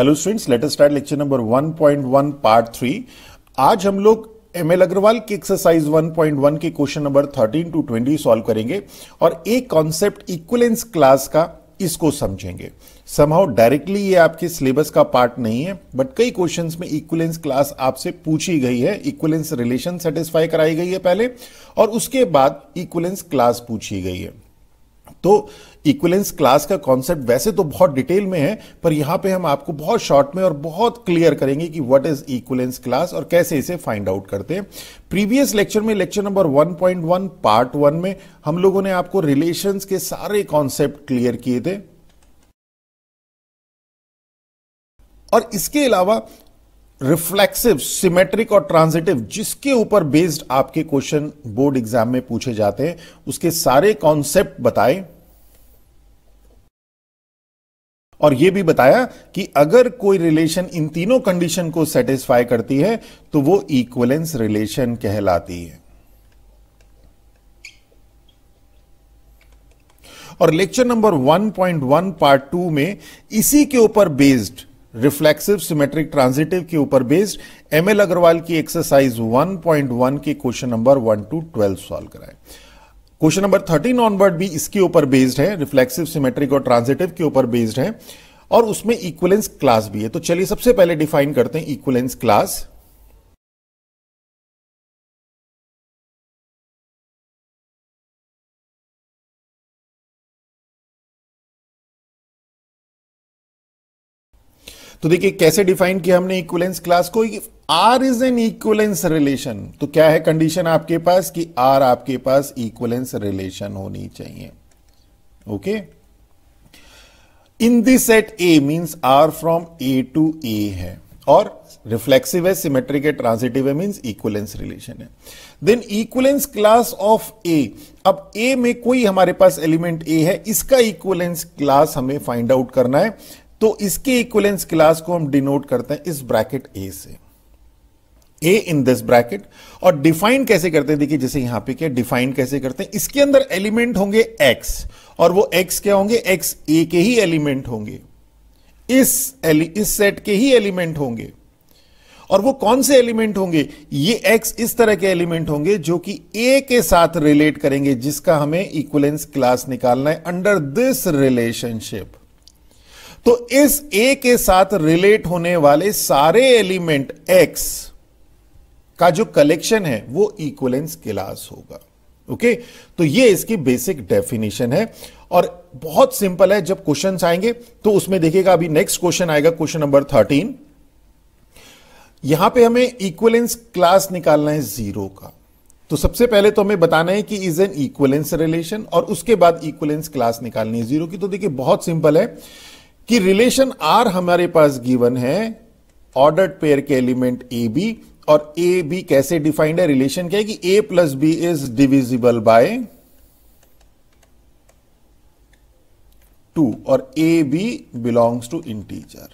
Hello students let us start lecture number 1.1 part three आज हम लोग एम एल अग्रवाल की एक्सरसाइज 1.1 के क्वेश्चन नंबर 13 टू 20 सॉल्व करेंगे और एक कॉन्सेप्ट इक्वलेंस क्लास का इसको समझेंगे समहाउ डायरेक्टली ये आपके सिलेबस का पार्ट नहीं है बट कई क्वेश्चंस में इक्वलेंस क्लास आपसे पूछी गई है इक्वलेंस रिलेशन सेटिस्फाई कराई गई है पहले और उसके बाद इक्वलेंस क्लास पूछी गई है तो इक्वलेंस क्लास का कॉन्सेप्ट वैसे तो बहुत डिटेल में है पर यहां पे हम आपको बहुत शॉर्ट में और बहुत क्लियर करेंगे कि व्हाट इज इक्वलेंस क्लास और कैसे इसे फाइंड आउट करते हैं प्रीवियस लेक्चर में लेक्चर नंबर 1.1 पार्ट 1 में हम लोगों ने आपको रिलेशंस के सारे कॉन्सेप्ट क्लियर किए थे और इसके अलावा रिफ्लेक्सिव सिमेट्रिक और ट्रांजिटिव जिसके ऊपर बेस्ड आपके क्वेश्चन बोर्ड एग्जाम में पूछे जाते हैं उसके सारे कॉन्सेप्ट बताए और यह भी बताया कि अगर कोई रिलेशन इन तीनों कंडीशन को सेटिस्फाई करती है तो वो इक्वलेंस रिलेशन कहलाती है और लेक्चर नंबर 1.1 पार्ट टू में इसी के ऊपर बेस्ड रिफ्लेक्सिव सिमेट्रिक ट्रांजिटिव के ऊपर बेस्ड एम एल अग्रवाल की एक्सरसाइज 1.1 के क्वेश्चन नंबर 1 टू 12 सॉल्व कराएं क्वेश्चन नंबर 13 ऑनवर्ड भी इसके ऊपर बेस्ड है रिफ्लेक्सिव सिमेट्रिक और ट्रांजिटिव के ऊपर बेस्ड है और उसमें इक्वलेंस क्लास भी है तो चलिए सबसे पहले डिफाइन करते हैं इक्वलेंस क्लास तो देखिए कैसे डिफाइन किया हमने इक्वलेंस क्लास को R is an equivalence relation तो क्या है कंडीशन आपके पास कि आर आपके पास इक्वलेंस रिलेशन होनी चाहिए okay in this set A means R from A to A है और रिफ्लेक्सिव है सिमेट्रिक है ट्रांसिटिव है मीन्स इक्वलेंस रिलेशन है then equivalence class of A अब ए में कोई हमारे पास एलिमेंट ए है इसका इक्वलेंस क्लास हमें फाइंड आउट करना है तो इसके इक्वलेंस क्लास को हम डिनोट करते हैं इस ब्रैकेट ए से ए इन दिस ब्रैकेट और डिफाइन कैसे करते हैं देखिए जैसे यहां पे क्या डिफाइन कैसे करते हैं इसके अंदर एलिमेंट होंगे एक्स और वो एक्स क्या होंगे एक्स ए के ही एलिमेंट होंगे इस इस सेट के ही एलिमेंट होंगे और वो कौन से एलिमेंट होंगे ये एक्स इस तरह के एलिमेंट होंगे जो कि ए के साथ रिलेट करेंगे जिसका हमें इक्वलेंस क्लास निकालना है अंडर दिस रिलेशनशिप तो इस ए के साथ रिलेट होने वाले सारे एलिमेंट एक्स का जो कलेक्शन है वो इक्वलेंस क्लास होगा ओके तो ये इसकी बेसिक डेफिनेशन है और बहुत सिंपल है जब क्वेश्चन आएंगे तो उसमें देखिएगा अभी नेक्स्ट क्वेश्चन आएगा क्वेश्चन नंबर थर्टीन यहां पे हमें इक्वलेंस क्लास निकालना है जीरो का तो सबसे पहले तो हमें बताना है कि इज एन इक्वलेंस रिलेशन और उसके बाद इक्वलेंस क्लास निकालनी है जीरो की तो देखिए बहुत सिंपल है कि रिलेशन आर हमारे पास गिवन है ऑर्डर्ड पेयर के एलिमेंट ए बी और ए बी कैसे डिफाइंड है रिलेशन क्या है कि A plus B is divisible by two और A B belongs to integer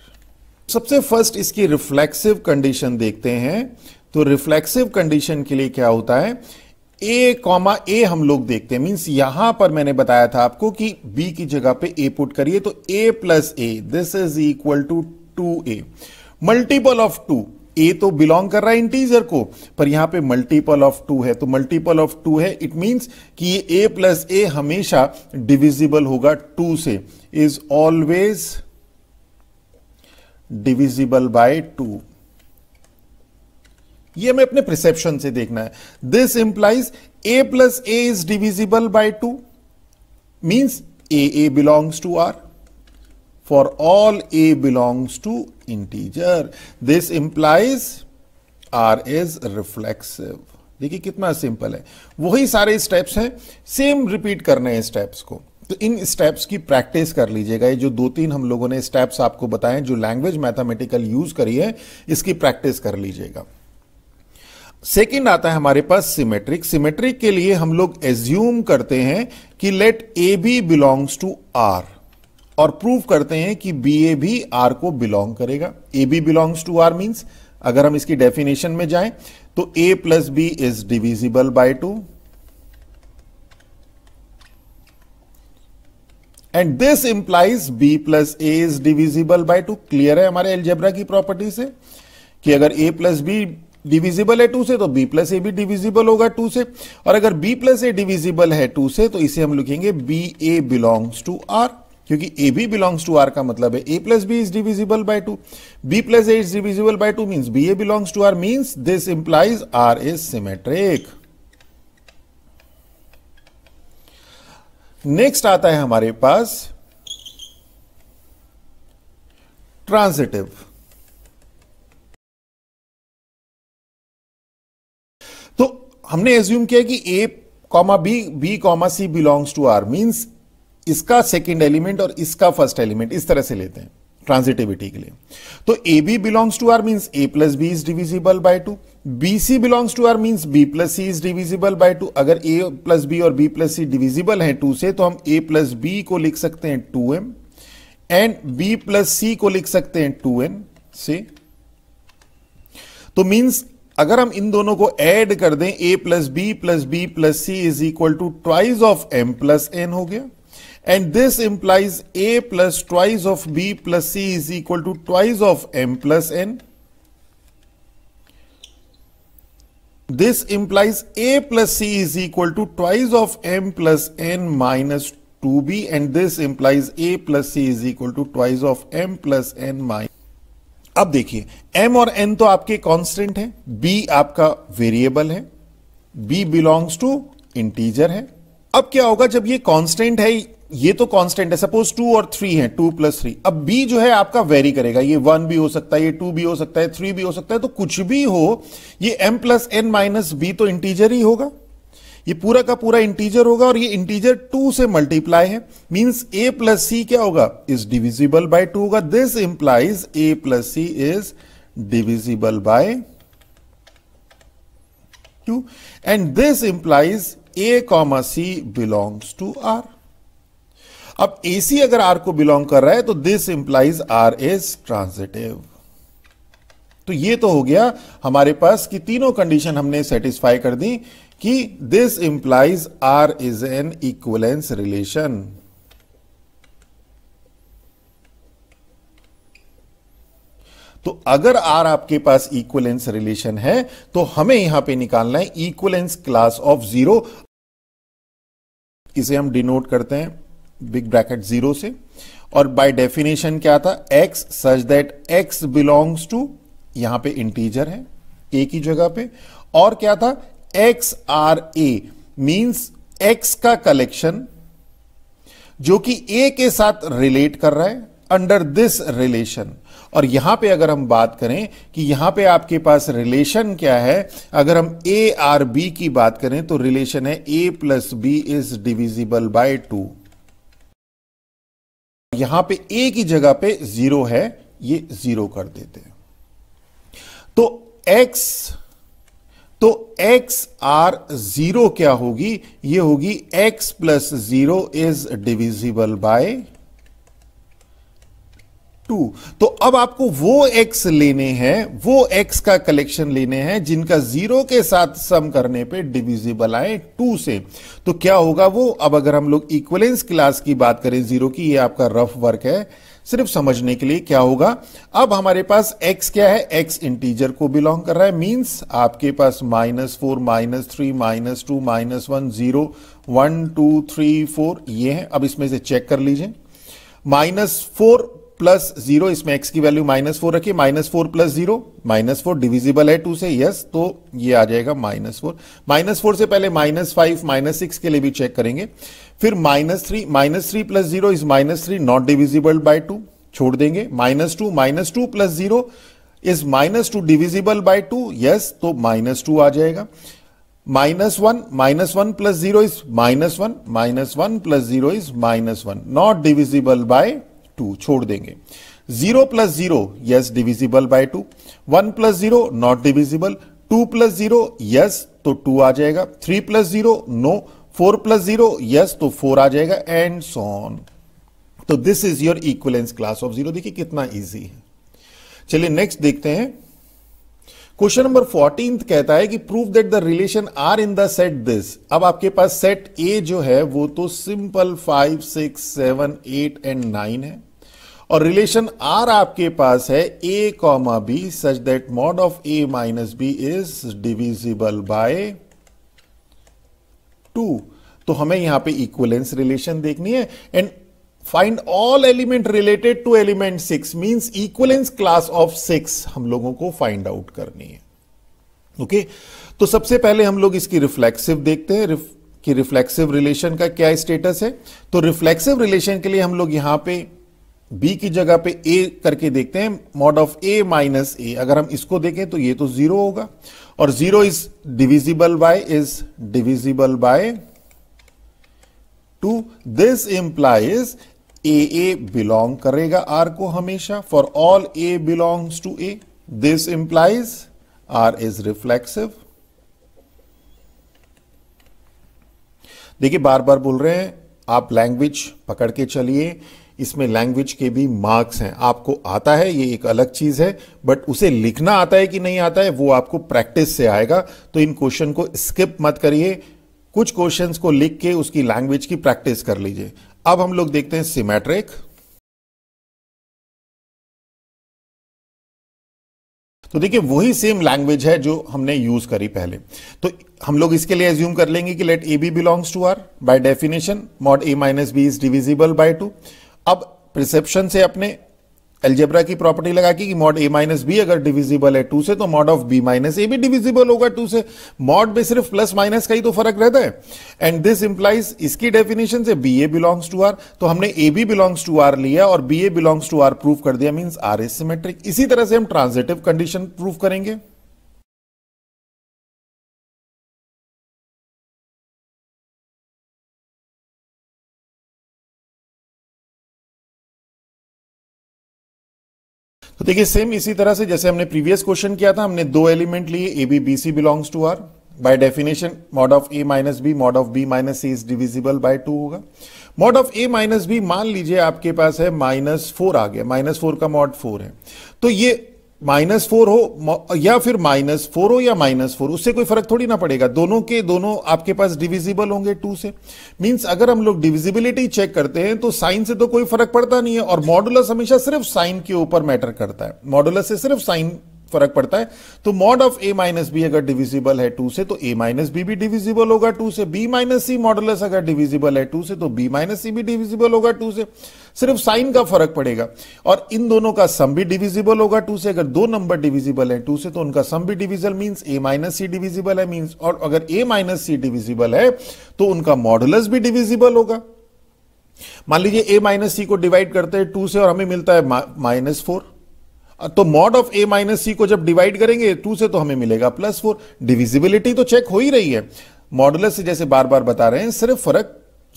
सबसे फर्स्ट इसकी रिफ्लेक्सिव कंडीशन देखते हैं तो रिफ्लेक्सिव कंडीशन के लिए क्या होता है ए कॉमा ए हम लोग देखते हैं मीन्स यहां पर मैंने बताया था आपको कि बी की जगह पे ए पुट करिए तो ए plus A this is equal to two A multiple of two A तो बिलोंग कर रहा है इंटीजर को पर यहां पे मल्टीपल ऑफ टू है तो मल्टीपल ऑफ टू है इट मींस कि ये ए प्लस ए हमेशा डिविजिबल होगा टू से is always divisible by two ये हमें अपने प्रिसेप्शन से देखना है this implies A plus A is divisible by two means A A belongs to R for all A belongs to integer this implies R is reflexive देखिए कितना simple है वही सारे स्टेप्स हैं सेम रिपीट करने हैं स्टेप्स को तो इन स्टेप्स की प्रैक्टिस कर लीजिएगा ये जो दो तीन हम लोगों ने स्टेप्स आपको बताए जो लैंग्वेज मैथमेटिकल यूज करी है इसकी प्रैक्टिस कर लीजिएगा सेकेंड आता है हमारे पास सिमेट्रिक सिमेट्रिक के लिए हम लोग एज्यूम करते हैं कि let A B belongs to R और प्रूव करते हैं कि बी ए भी आर को बिलोंग करेगा A B belongs to R means अगर हम इसकी डेफिनेशन में जाएं तो ए plus B is divisible by two and this implies B plus A is divisible by two clear है हमारे एल्जेब्रा की प्रॉपर्टी से कि अगर ए प्लस बी डिविजिबल है टू से तो बी प्लस ए भी डिविजिबल होगा टू से और अगर बी प्लस ए डिविजिबल है टू से तो इसे हम लिखेंगे B A belongs to R क्योंकि A B belongs to R का मतलब है ए plus B is divisible by two B plus A is divisible by two means B A belongs to R means this implies R is symmetric next आता है हमारे पास transitive हमने assume किया कि A comma B B comma C belongs to R means इसका second element और इसका फर्स्ट एलिमेंट इस तरह से लेते हैं ट्रांजिटिविटी के लिए तो A B belongs to R means A plus B is divisible by two B C belongs to R means B plus C is divisible by two अगर ए प्लस बी और बी प्लस सी डिविजिबल है two से तो हम ए plus B को लिख सकते हैं two M and B plus C को लिख सकते हैं टू एन से तो मीन्स अगर हम इन दोनों को ऐड कर दें A plus B plus B plus C is equal to twice of M plus N हो गया and this implies A plus twice of B plus C is equal to twice of M plus N this implies A plus C is equal to twice of M plus N minus two B and this implies A plus C is equal to twice of M plus N minus अब देखिए M और N तो आपके constant है B आपका variable है B belongs to integer है अब क्या होगा जब ये कॉन्स्टेंट है ये तो कॉन्स्टेंट है सपोज टू और थ्री है टू प्लस थ्री अब बी जो है आपका वेरी करेगा ये वन भी हो सकता है ये टू भी हो सकता है थ्री भी हो सकता है तो कुछ भी हो ये M plus N minus B तो इंटीजर ही होगा ये पूरा का पूरा इंटीजर होगा और ये इंटीजर टू से मल्टीप्लाई है मींस ए प्लस सी क्या होगा इज डिविजिबल बाय टू होगा this implies A plus C is divisible by two and this implies A comma C belongs to R अब ए सी अगर आर को belong कर रहा है तो this implies R is transitive तो ये तो हो गया हमारे पास कि तीनों कंडीशन हमने सेटिस्फाई कर दी कि this implies R is an equivalence relation तो अगर आर आपके पास इक्वलेंस रिलेशन है तो हमें यहां पे निकालना है इक्वलेंस क्लास ऑफ जीरो इसे हम डिनोट करते हैं बिग ब्रैकेट जीरो से और बाय डेफिनेशन क्या था X such that X belongs to यहां पे इंटीजर है ए की जगह पे और क्या था एक्स आर ए मीन्स एक्स का कलेक्शन जो कि ए के साथ रिलेट कर रहा है अंडर दिस रिलेशन और यहां पे अगर हम बात करें कि यहां पे आपके पास रिलेशन क्या है अगर हम ए आर बी की बात करें तो रिलेशन है ए plus B is divisible by two यहां पे ए की जगह पे जीरो है ये जीरो कर देते हैं तो एक्स एक्स आर जीरो क्या होगी ये होगी X plus zero is divisible by two तो अब आपको वो एक्स लेने हैं वो एक्स का कलेक्शन लेने हैं जिनका जीरो के साथ सम करने पे डिविजिबल आए टू से तो क्या होगा वो अब अगर हम लोग इक्वलेंस क्लास की बात करें जीरो की ये आपका रफ वर्क है सिर्फ समझने के लिए क्या होगा अब हमारे पास x क्या है x इंटीजर को बिलोंग कर रहा है मींस आपके पास minus four minus three minus two minus one zero one two three four ये है अब इसमें से चेक कर लीजिए माइनस फोर प्लस जीरो इसमें एक्स की वैल्यू माइनस फोर रखिए minus four plus zero minus four divisible है टू से यस तो ये आ जाएगा माइनस फोर माइनस फोर से पहले माइनस फाइव माइनस सिक्स के लिए भी चेक करेंगे फिर minus three minus three plus zero is minus three not divisible by two छोड़ देंगे minus two minus two plus zero is minus two divisible by two yes तो minus two आ जाएगा minus one minus one plus zero is minus one minus one plus zero is minus one not divisible by two छोड़ देंगे zero plus zero yes divisible by two one plus zero not divisible two plus zero yes तो two आ जाएगा three plus zero no four plus zero yes तो four आ जाएगा and so on तो this is your equivalence class of zero देखिए कितना easy है चलिए नेक्स्ट देखते हैं क्वेश्चन नंबर फोर्टीन कहता है कि proof that the relation R in the set this अब आपके पास सेट ए जो है वो तो simple five six seven eight and nine है और रिलेशन आर आपके पास है A comma B such that mod of A minus B is divisible by two तो हमें यहां पे इक्वलेंस रिलेशन देखनी है and find all element related to element six means equivalence class of six हम लोगों को फाइंड आउट करनी है ओके okay? तो सबसे पहले हम लोग इसकी रिफ्लेक्सिव देखते हैं कि रिफ्लेक्सिव रिलेशन का क्या स्टेटस है तो रिफ्लेक्सिव रिलेशन के लिए हम लोग यहां पे बी की जगह पे ए करके देखते हैं mod of A minus A अगर हम इसको देखें तो ये तो जीरो होगा और zero is divisible by is divisible by two this implies A A belong करेगा आर को हमेशा for all A belongs to A this implies R is reflexive देखिए बार बार बोल रहे हैं आप लैंग्वेज पकड़ के चलिए इसमें लैंग्वेज के भी मार्क्स हैं आपको आता है ये एक अलग चीज़ है बट उसे लिखना आता है कि नहीं आता है वो आपको प्रैक्टिस से आएगा तो इन क्वेश्चन को स्किप मत करिए कुछ क्वेश्चन को लिख के उसकी लैंग्वेज की प्रैक्टिस कर लीजिए अब हम लोग देखते हैं सिमेट्रिक तो देखिए वही सेम लैंग्वेज है जो हमने यूज करी पहले तो हम लोग इसके लिए एज्यूम कर लेंगे कि let A B belongs to R by definition mod A minus B is divisible by two अब प्रिसेप्शन से अपने एल्जेब्रा की प्रॉपर्टी लगा की मॉड ए माइनस बी अगर डिविजिबल है टू से तो mod of B minus A भी डिविजिबल होगा टू से मॉड में सिर्फ प्लस माइनस का ही तो फर्क रहता है एंड दिस इंप्लाइज इसकी डेफिनेशन से B A belongs to R तो हमने A B belongs to R लिया और B A belongs to R proof कर दिया मीन आर एस सिमेट्रिक इसी तरह से हम ट्रांजेटिव कंडीशन प्रूफ करेंगे देखिए सेम इसी तरह से जैसे हमने प्रीवियस क्वेश्चन किया था हमने दो एलिमेंट लिए ए B B C belongs to R by definition mod of A minus B mod of B minus C is divisible by two होगा mod of A minus B मान लीजिए आपके पास है माइनस फोर आ गया माइनस फोर का mod four है तो ये माइनस फोर हो या फिर माइनस फोर हो या माइनस फोर उससे कोई फर्क थोड़ी ना पड़ेगा दोनों के दोनों आपके पास डिविजिबल होंगे टू से मींस अगर हम लोग डिविजिबिलिटी चेक करते हैं तो साइन से तो कोई फर्क पड़ता नहीं है और मॉडुलस हमेशा सिर्फ साइन के ऊपर मैटर करता है मॉडुलस से सिर्फ साइन फर्क पड़ता है तो mod of A minus B अगर डिविजिबल है टू से तो ए माइनस बी भी डिविजिबल होगा टू से बी माइनस सी मॉडलस अगर डिविजिबल है टू से तो बी माइनस सी भी डिविजिबल होगा टू से सिर्फ साइन का फर्क पड़ेगा और इन दोनों का सम भी डिविजिबल होगा टू से अगर दो नंबर डिविजिबल है टू से तो उनका सम भी divisible means A minus C divisible है मीन्स और अगर ए माइनस सी डिविजिबल है तो उनका मॉडलस भी डिविजिबल होगा मान लीजिए ए माइनस सी को डिवाइड करते हैं टू से और हमें मिलता है माइनस फोर तो mod of A minus C को जब डिवाइड करेंगे टू से तो हमें मिलेगा प्लस फोर डिविजिबिलिटी तो चेक हो ही रही है मॉडुलस से जैसे बार बार बता रहे हैं सिर्फ फर्क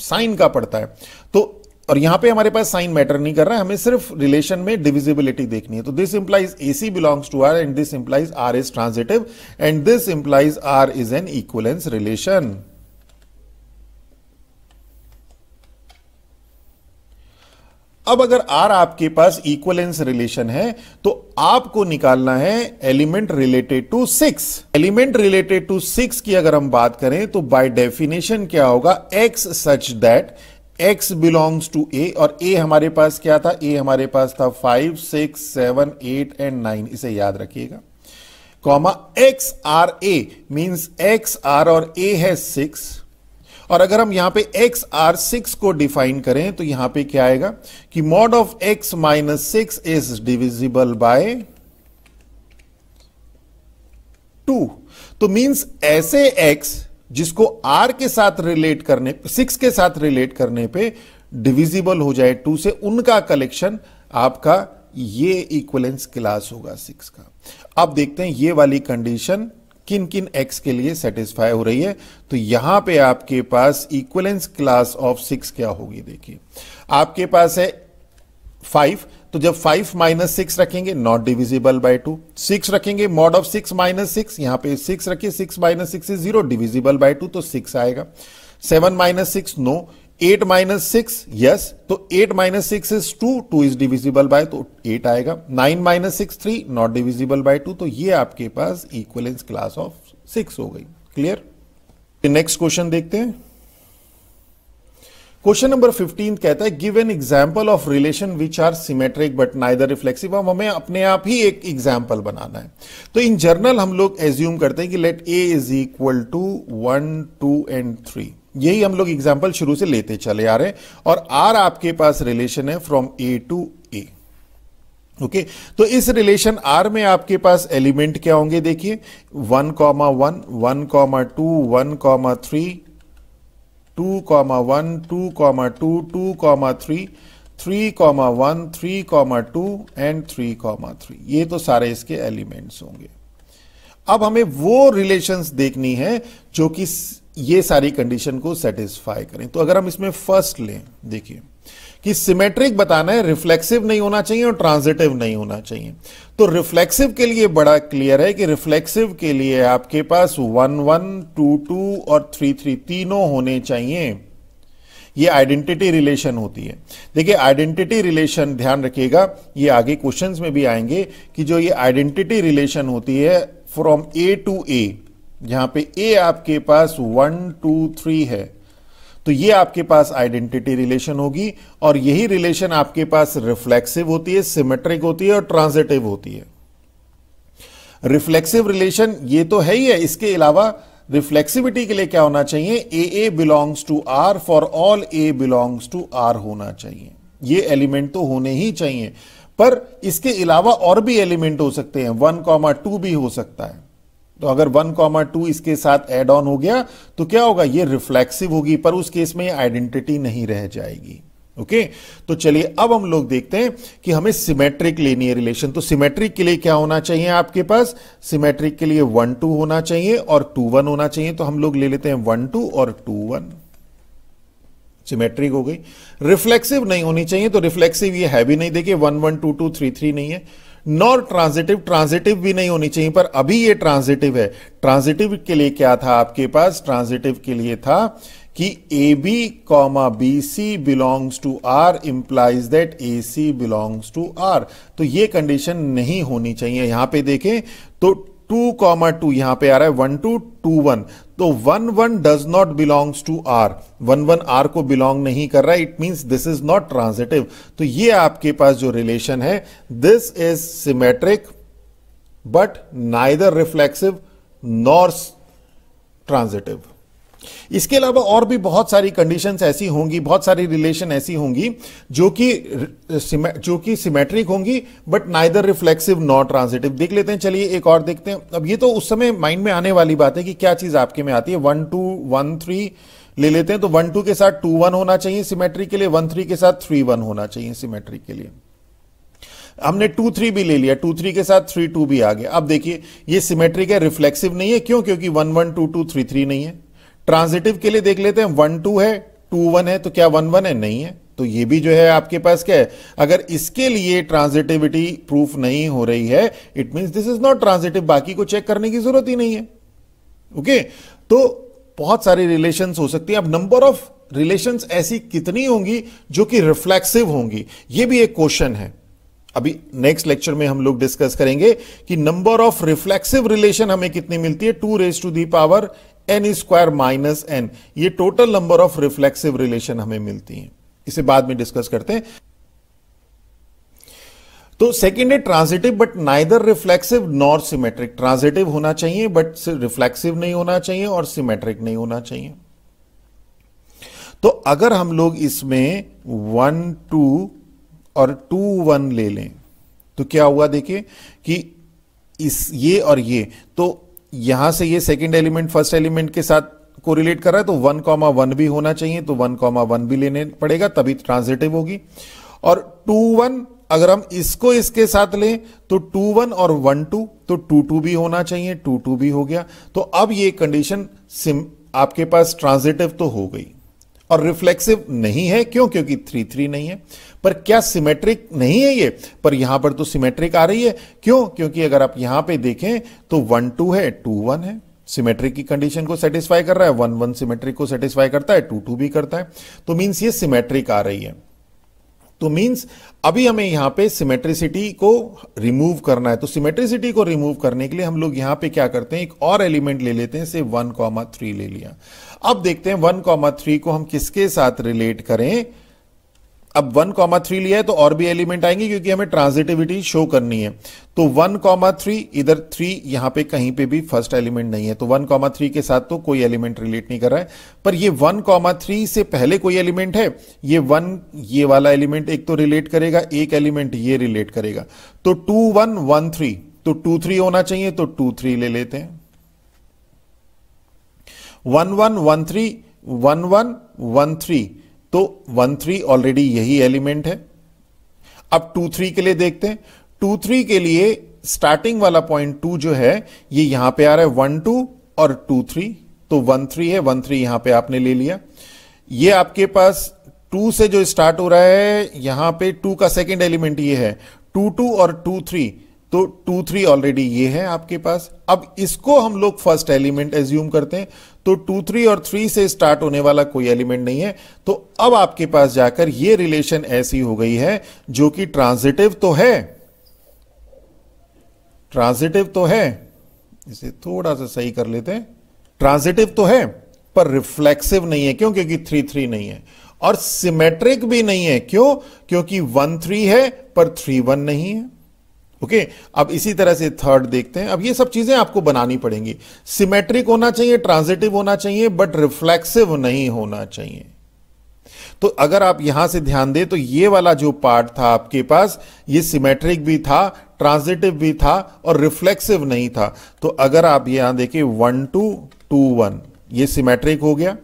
साइन का पड़ता है तो और यहां पे हमारे पास साइन मैटर नहीं कर रहा है हमें सिर्फ रिलेशन में डिविजिबिलिटी देखनी है तो this implies A C belongs to R and this implies R is transitive and this implies R is an equivalence relation अब अगर आर आपके पास इक्वलेंस रिलेशन है तो आपको निकालना है element related to six element related to six की अगर हम बात करें तो बाय डेफिनेशन क्या होगा X such that X belongs to A और ए हमारे पास क्या था ए हमारे पास था five six seven eight and nine इसे याद रखिएगा कॉमा एक्स आर ए मीन्स एक्स आर और ए है सिक्स और अगर हम यहां पे एक्स आर सिक्स को डिफाइन करें तो यहां पे क्या आएगा कि mod of x minus six is divisible by two तो मींस ऐसे एक्स जिसको आर के साथ रिलेट करने सिक्स के साथ रिलेट करने पे डिविजिबल हो जाए टू से उनका कलेक्शन आपका ये इक्वलेंस क्लास होगा सिक्स का अब देखते हैं ये वाली कंडीशन किन किन एक्स के लिए सेटिस्फाई हो रही है तो यहां पे आपके पास इक्वलेंस क्लास ऑफ सिक्स क्या होगी देखिए आपके पास है फाइव तो जब फाइव माइनस सिक्स रखेंगे not divisible by two six रखेंगे mod of six minus six यहां पे सिक्स रखिए six minus six is zero divisible by two तो सिक्स आएगा seven minus six no eight minus six yes तो eight minus six is two two is divisible by तो eight आएगा nine minus six three not divisible by two तो ये आपके पास equivalence class of six हो गई क्लियर नेक्स्ट क्वेश्चन देखते हैं क्वेश्चन नंबर फिफ्टीन कहता है give an example of relation which are symmetric but neither reflexive हम हमें अपने आप ही एक एग्जाम्पल बनाना है तो इन जर्नल हम लोग एज्यूम करते हैं कि let A is equal to one two and three यही हम लोग एग्जाम्पल शुरू से लेते चले आ रहे हैं और आर आपके पास रिलेशन है from A to A okay तो इस रिलेशन आर में आपके पास एलिमेंट क्या होंगे देखिए one comma one one comma two one comma three two comma one two comma two two comma three three comma one three comma two and three comma three ये तो सारे इसके एलिमेंट्स होंगे अब हमें वो रिलेशंस देखनी है जो कि ये सारी कंडीशन को सेटिस्फाई करें तो अगर हम इसमें फर्स्ट लें देखिए कि सिमेट्रिक बताना है रिफ्लेक्सिव नहीं होना चाहिए और ट्रांजिटिव नहीं होना चाहिए तो रिफ्लेक्सिव के लिए बड़ा क्लियर है कि रिफ्लेक्सिव के लिए आपके पास वन वन टू टू और थ्री थ्री तीनों होने चाहिए ये आइडेंटिटी रिलेशन होती है देखिए आइडेंटिटी रिलेशन ध्यान रखिएगा ये आगे क्वेश्चंस में भी आएंगे कि जो ये आइडेंटिटी रिलेशन होती है फ्रॉम ए टू ए यहां पे ए आपके पास वन टू थ्री है तो ये आपके पास आइडेंटिटी रिलेशन होगी और यही रिलेशन आपके पास रिफ्लेक्सिव होती है सिमेट्रिक होती है और ट्रांजिटिव होती है रिफ्लेक्सिव रिलेशन ये तो है ही है इसके अलावा रिफ्लेक्सिविटी के लिए क्या होना चाहिए a A belongs to R for all A belongs to R होना चाहिए ये एलिमेंट तो होने ही चाहिए पर इसके अलावा और भी एलिमेंट हो सकते हैं वन कॉमा टू भी हो सकता है तो अगर वन कॉमा टू इसके साथ एड ऑन हो गया तो क्या होगा ये रिफ्लेक्सिव होगी पर उस केस में आइडेंटिटी नहीं रह जाएगी ओके तो चलिए अब हम लोग देखते हैं कि हमें सिमेट्रिक लेनी है रिलेशन तो सिमेट्रिक के लिए क्या होना चाहिए आपके पास सिमेट्रिक के लिए वन टू होना चाहिए और टू वन होना चाहिए तो हम लोग ले लेते हैं वन टू और टू वन सिमेट्रिक हो गई रिफ्लेक्सिव नहीं होनी चाहिए तो रिफ्लेक्सिव ये है भी नहीं देखिए one one two two three three नहीं है नॉर ट्रांजिटिव ट्रांजिटिव भी नहीं होनी चाहिए पर अभी ये ट्रांजिटिव है ट्रांजिटिव के लिए क्या था आपके पास ट्रांजिटिव के लिए था कि a B comma b C belongs to R implies that a C belongs to R तो ये कंडीशन नहीं होनी चाहिए यहां पे देखें तो टू कॉमा टू यहां पे आ रहा है वन टू टू वन तो one one does not belongs to R one one R को बिलोंग नहीं कर रहा it mean this is not transitive तो ये आपके पास जो रिलेशन है this is symmetric but neither reflexive nor transitive इसके अलावा और भी बहुत सारी कंडीशंस ऐसी होंगी बहुत सारी रिलेशन ऐसी होंगी जो कि जो कि सिमेट्रिक होंगी but neither reflexive not transitive देख लेते हैं चलिए एक और देखते हैं अब ये तो उस समय माइंड में आने वाली बात है कि क्या चीज आपके में आती है वन टू वन थ्री ले लेते हैं तो वन टू के साथ टू वन होना चाहिए सिमेट्री के लिए वन थ्री के साथ थ्री वन होना चाहिए सिमेट्री के लिए हमने टू थ्री भी ले लिया टू थ्री के साथ थ्री टू भी आ गया अब देखिए ये सिमेट्रिक है रिफ्लेक्सिव नहीं है क्यों क्योंकि one one two two three three नहीं है ट्रांजिटिव के लिए देख लेते हैं वन टू है टू वन है तो क्या वन वन है नहीं है तो ये भी जो है आपके पास क्या है अगर इसके लिए ट्रांजिटिविटी प्रूफ नहीं हो रही है it mean this is not transitive बाकी को चेक करने की जरूरत ही नहीं है ओके okay? तो बहुत सारी रिलेशन हो सकती है अब नंबर ऑफ रिलेशन ऐसी कितनी होंगी जो कि रिफ्लेक्सिव होंगी ये भी एक क्वेश्चन है अभी नेक्स्ट लेक्चर में हम लोग डिस्कस करेंगे कि नंबर ऑफ रिफ्लेक्सिव रिलेशन हमें कितनी मिलती है two raise to the power n square minus n ये total number of reflexive relation हमें मिलती हैं इसे बाद में डिस्कस करते हैं तो सेकेंड है transitive but neither reflexive nor symmetric transitive होना चाहिए बट रिफ्लेक्सिव नहीं होना चाहिए और सिमेट्रिक नहीं होना चाहिए तो अगर हम लोग इसमें वन टू और टू वन ले लें तो क्या हुआ देखिए कि इस ये और ये तो यहां से ये सेकेंड एलिमेंट फर्स्ट एलिमेंट के साथ को रिलेट कर रहा है तो वन कॉमा वन भी होना चाहिए तो वन कॉमा वन भी लेने पड़ेगा तभी ट्रांजिटिव होगी और टू वन अगर हम इसको इसके साथ लें तो टू वन और वन टू तो टू टू भी होना चाहिए टू टू भी हो गया तो अब ये कंडीशन आपके पास ट्रांजिटिव तो हो गई और रिफ्लेक्सिव नहीं है क्यों क्योंकि थ्री थ्री नहीं है पर क्या सिमेट्रिक नहीं है ये पर यहां पर तो सिमेट्रिक आ रही है क्यों क्योंकि अगर आप यहां पे देखें तो वन टू है टू वन है सिमेट्रिक की कंडीशन को सेटिस्फाई कर रहा है वन वन सिमेट्रिक को सेटिस्फाई करता है टू टू भी करता है तो मीन्स ये सिमेट्रिक आ रही है तो मीन्स अभी हमें यहां पे सिमेट्रिसिटी को रिमूव करना है तो सिमेट्रिसिटी को रिमूव करने के लिए हम लोग यहां पे क्या करते हैं एक और एलिमेंट ले लेते हैं से वन कॉमा थ्री ले लिया अब देखते हैं वन कॉमा थ्री को हम किसके साथ रिलेट करें अब वन कॉमा थ्री लिया है तो और भी एलिमेंट आएंगे क्योंकि हमें ट्रांजिटिविटी शो करनी है तो वन कॉमा थ्री इधर थ्री यहां पे कहीं पे भी फर्स्ट एलिमेंट नहीं है तो वन कॉमा थ्री के साथ तो कोई एलिमेंट रिलेट नहीं कर रहा है पर ये वन कॉमा थ्री से पहले कोई एलिमेंट है ये वन ये वाला एलिमेंट एक तो रिलेट करेगा एक एलिमेंट ये रिलेट करेगा तो टू वन वन थ्री तो टू थ्री होना चाहिए तो टू थ्री ले लेते हैं one one one three one one one three तो वन थ्री ऑलरेडी यही एलिमेंट है अब टू थ्री के लिए देखते हैं टू थ्री के लिए स्टार्टिंग वाला पॉइंट टू जो है ये यहां पे आ रहा है वन टू और टू थ्री तो वन थ्री है वन थ्री यहां पे आपने ले लिया ये आपके पास टू से जो स्टार्ट हो रहा है यहां पे टू का सेकेंड एलिमेंट ये है टू टू और टू थ्री तो टू थ्री ऑलरेडी ये है आपके पास अब इसको हम लोग फर्स्ट एलिमेंट एज्यूम करते हैं तो टू थ्री और थ्री से स्टार्ट होने वाला कोई एलिमेंट नहीं है तो अब आपके पास जाकर यह रिलेशन ऐसी हो गई है जो कि ट्रांजिटिव तो है ट्रांजिटिव तो है इसे थोड़ा सा सही कर लेते हैं ट्रांजिटिव तो है पर रिफ्लेक्सिव नहीं है क्यों क्योंकि थ्री थ्री नहीं है और सिमेट्रिक भी नहीं है क्यों क्योंकि वन थ्री है पर थ्री वन नहीं है ओके okay, अब इसी तरह से थर्ड देखते हैं अब ये सब चीजें आपको बनानी पड़ेंगी सिमेट्रिक होना चाहिए ट्रांजिटिव होना चाहिए बट रिफ्लेक्सिव नहीं होना चाहिए तो अगर आप यहां से ध्यान दें तो ये वाला जो पार्ट था आपके पास ये सिमेट्रिक भी था ट्रांजिटिव भी था और रिफ्लेक्सिव नहीं था तो अगर आप यहां देखें वन टू टू वन ये सिमेट्रिक हो गया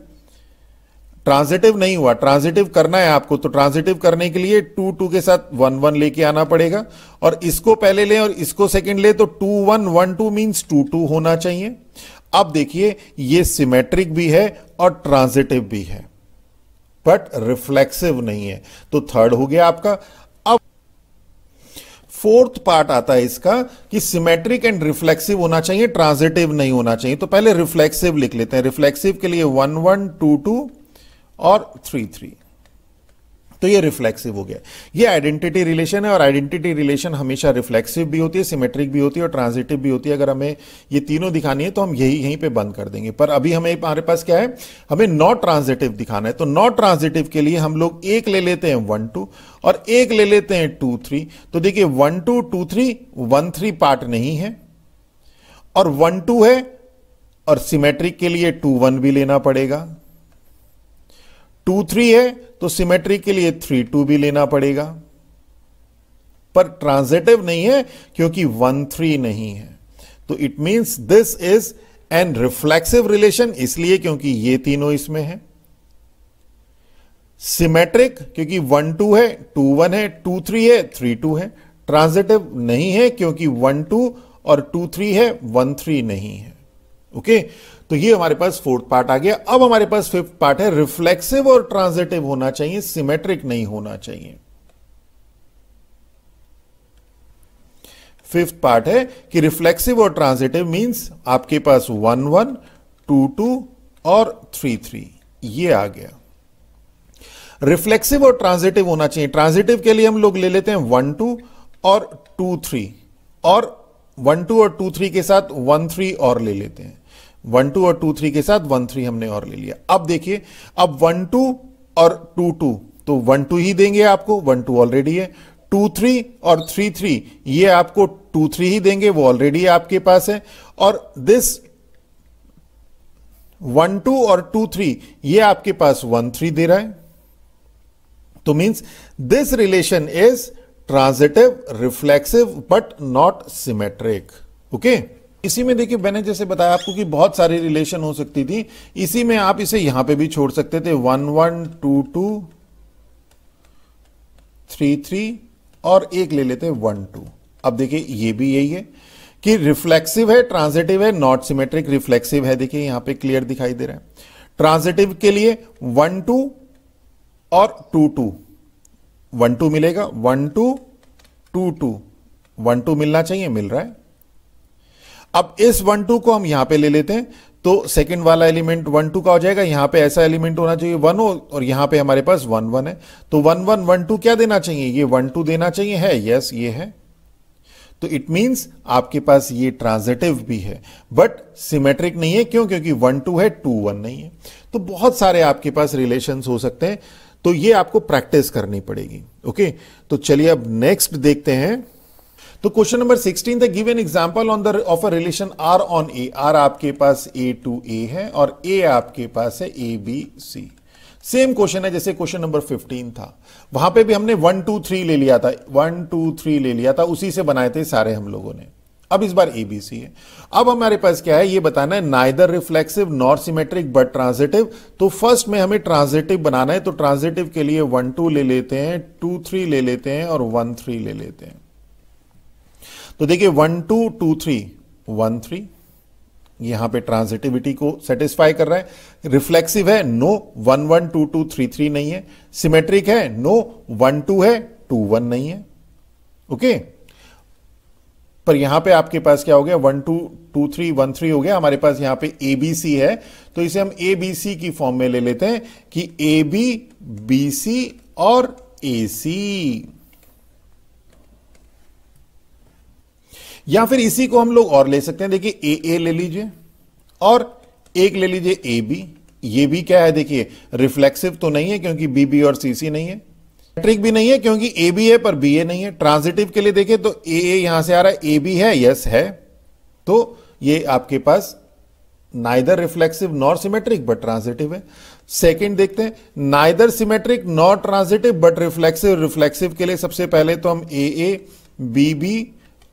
ट्रांजिटिव नहीं हुआ ट्रांजिटिव करना है आपको तो ट्रांजिटिव करने के लिए टू टू के साथ वन वन लेके आना पड़ेगा और इसको पहले लें और इसको सेकंड ले तो two one one two means two two होना चाहिए अब देखिए ये सिमेट्रिक भी है और ट्रांजिटिव भी है बट रिफ्लेक्सिव नहीं है तो थर्ड हो गया आपका अब फोर्थ पार्ट आता है इसका कि सिमेट्रिक एंड रिफ्लेक्सिव होना चाहिए ट्रांजिटिव नहीं होना चाहिए तो पहले रिफ्लेक्सिव लिख लेते हैं रिफ्लेक्सिव के लिए वन वन टू टू और थ्री थ्री तो ये रिफ्लेक्सिव हो गया ये आइडेंटिटी रिलेशन है और आइडेंटिटी रिलेशन हमेशा रिफ्लेक्सिव भी होती है सिमेट्रिक भी होती है और ट्रांजिटिव भी होती है अगर हमें ये तीनों दिखानी है तो हम यही यहीं पे बंद कर देंगे पर अभी हमें हमारे पास क्या है हमें नॉट ट्रांजिटिव दिखाना है तो नॉट ट्रांजिटिव के लिए हम लोग एक ले लेते हैं वन टू और एक ले लेते हैं टू थ्री तो देखिए one two two three one three part नहीं है और वन टू है और सिमेट्रिक के लिए टू वन भी लेना पड़ेगा टू थ्री है तो सिमेट्री के लिए थ्री टू भी लेना पड़ेगा पर ट्रांजेटिव नहीं है क्योंकि वन थ्री नहीं है तो it means this is an reflexive relation इसलिए क्योंकि ये तीनों इसमें है सिमेट्रिक क्योंकि वन टू है टू वन है टू थ्री है थ्री टू है ट्रांजेटिव नहीं है क्योंकि वन टू और टू थ्री है वन थ्री नहीं है ओके okay? तो ये हमारे पास फोर्थ पार्ट आ गया अब हमारे पास फिफ्थ पार्ट है रिफ्लेक्सिव और ट्रांजिटिव होना चाहिए सिमेट्रिक नहीं होना चाहिए फिफ्थ पार्ट है कि रिफ्लेक्सिव और ट्रांजिटिव मींस आपके पास वन वन टू टू और थ्री थ्री ये आ गया रिफ्लेक्सिव और ट्रांजिटिव होना चाहिए ट्रांजिटिव के लिए हम लोग ले लेते हैं वन टू और टू थ्री और वन टू और टू थ्री के साथ वन थ्री और ले लेते हैं वन टू और टू थ्री के साथ वन थ्री हमने और ले लिया अब देखिए अब वन टू और टू टू तो वन टू ही देंगे आपको वन टू ऑलरेडी है टू थ्री और थ्री थ्री ये आपको टू थ्री ही देंगे वो ऑलरेडी आपके पास है और दिस वन टू और टू थ्री ये आपके पास वन थ्री दे रहा है तो means this relation is transitive reflexive but not symmetric okay इसी में देखिए मैंने जैसे बताया आपको कि बहुत सारी रिलेशन हो सकती थी इसी में आप इसे यहां पे भी छोड़ सकते थे one one two two three three और एक ले लेते वन टू अब देखिए ये भी यही है कि रिफ्लेक्सिव है ट्रांजिटिव है नॉट सिमेट्रिक रिफ्लेक्सिव है देखिए यहां पे क्लियर दिखाई दे रहा है ट्रांजिटिव के लिए वन टू और टू टू वन टू मिलेगा one two two two one two मिलना चाहिए मिल रहा है अब इस वन टू को हम यहां पे ले लेते हैं तो सेकंड वाला एलिमेंट वन टू का हो जाएगा यहां पे ऐसा एलिमेंट होना चाहिए वन हो और यहां पे हमारे पास वन वन है तो वन वन वन टू क्या देना चाहिए ये वन टू देना चाहिए है यस ये है तो इट मींस आपके पास ये ट्रांजिटिव भी है बट सिमेट्रिक नहीं है क्यों क्योंकि वन टू है टू वन नहीं है तो बहुत सारे आपके पास रिलेशन हो सकते हैं तो ये आपको प्रैक्टिस करनी पड़ेगी ओके तो चलिए अब नेक्स्ट देखते हैं तो question number 16 the give an example on the of a relation R on A R आपके पास ए टू ए है और ए आपके पास है ए बी सी सेम क्वेश्चन है जैसे क्वेश्चन नंबर 15 था वहां पे भी हमने वन टू थ्री ले लिया था वन टू थ्री ले लिया था उसी से बनाए थे सारे हम लोगों ने अब इस बार एबीसी है अब हमारे पास क्या है ये बताना है neither reflexive nor symmetric but transitive तो फर्स्ट में हमें ट्रांजिटिव बनाना है तो ट्रांजिटिव के लिए वन टू ले लेते हैं टू थ्री ले लेते हैं और वन थ्री ले लेते हैं तो देखिए one two two three one three यहां पे ट्रांसिटिविटी को सेटिस्फाई कर रहा है रिफ्लेक्सिव है no one one two two three three नहीं है सिमेट्रिक है नो वन टू है टू वन नहीं है ओके पर यहां पे आपके पास क्या हो गया one two two three one three हो गया हमारे पास यहां पे ए बी सी है तो इसे हम ए बी सी की फॉर्म में ले लेते हैं कि ए बी बी सी और ए सी या फिर इसी को हम लोग और ले सकते हैं देखिए ए ए ले लीजिए और एक ले लीजिए ए बी ये भी क्या है देखिए रिफ्लेक्सिव तो नहीं है क्योंकि बी बी और सी सी नहीं है ट्रिक भी नहीं है क्योंकि ए बी है पर बी ए नहीं है ट्रांजिटिव के लिए देखिए तो ए ए यहां से आ रहा है ए बी है यस है तो ये आपके पास neither reflexive nor symmetric but transitive है सेकेंड देखते हैं neither symmetric nor transitive but reflexive reflexive के लिए सबसे पहले तो हम ए ए बी बी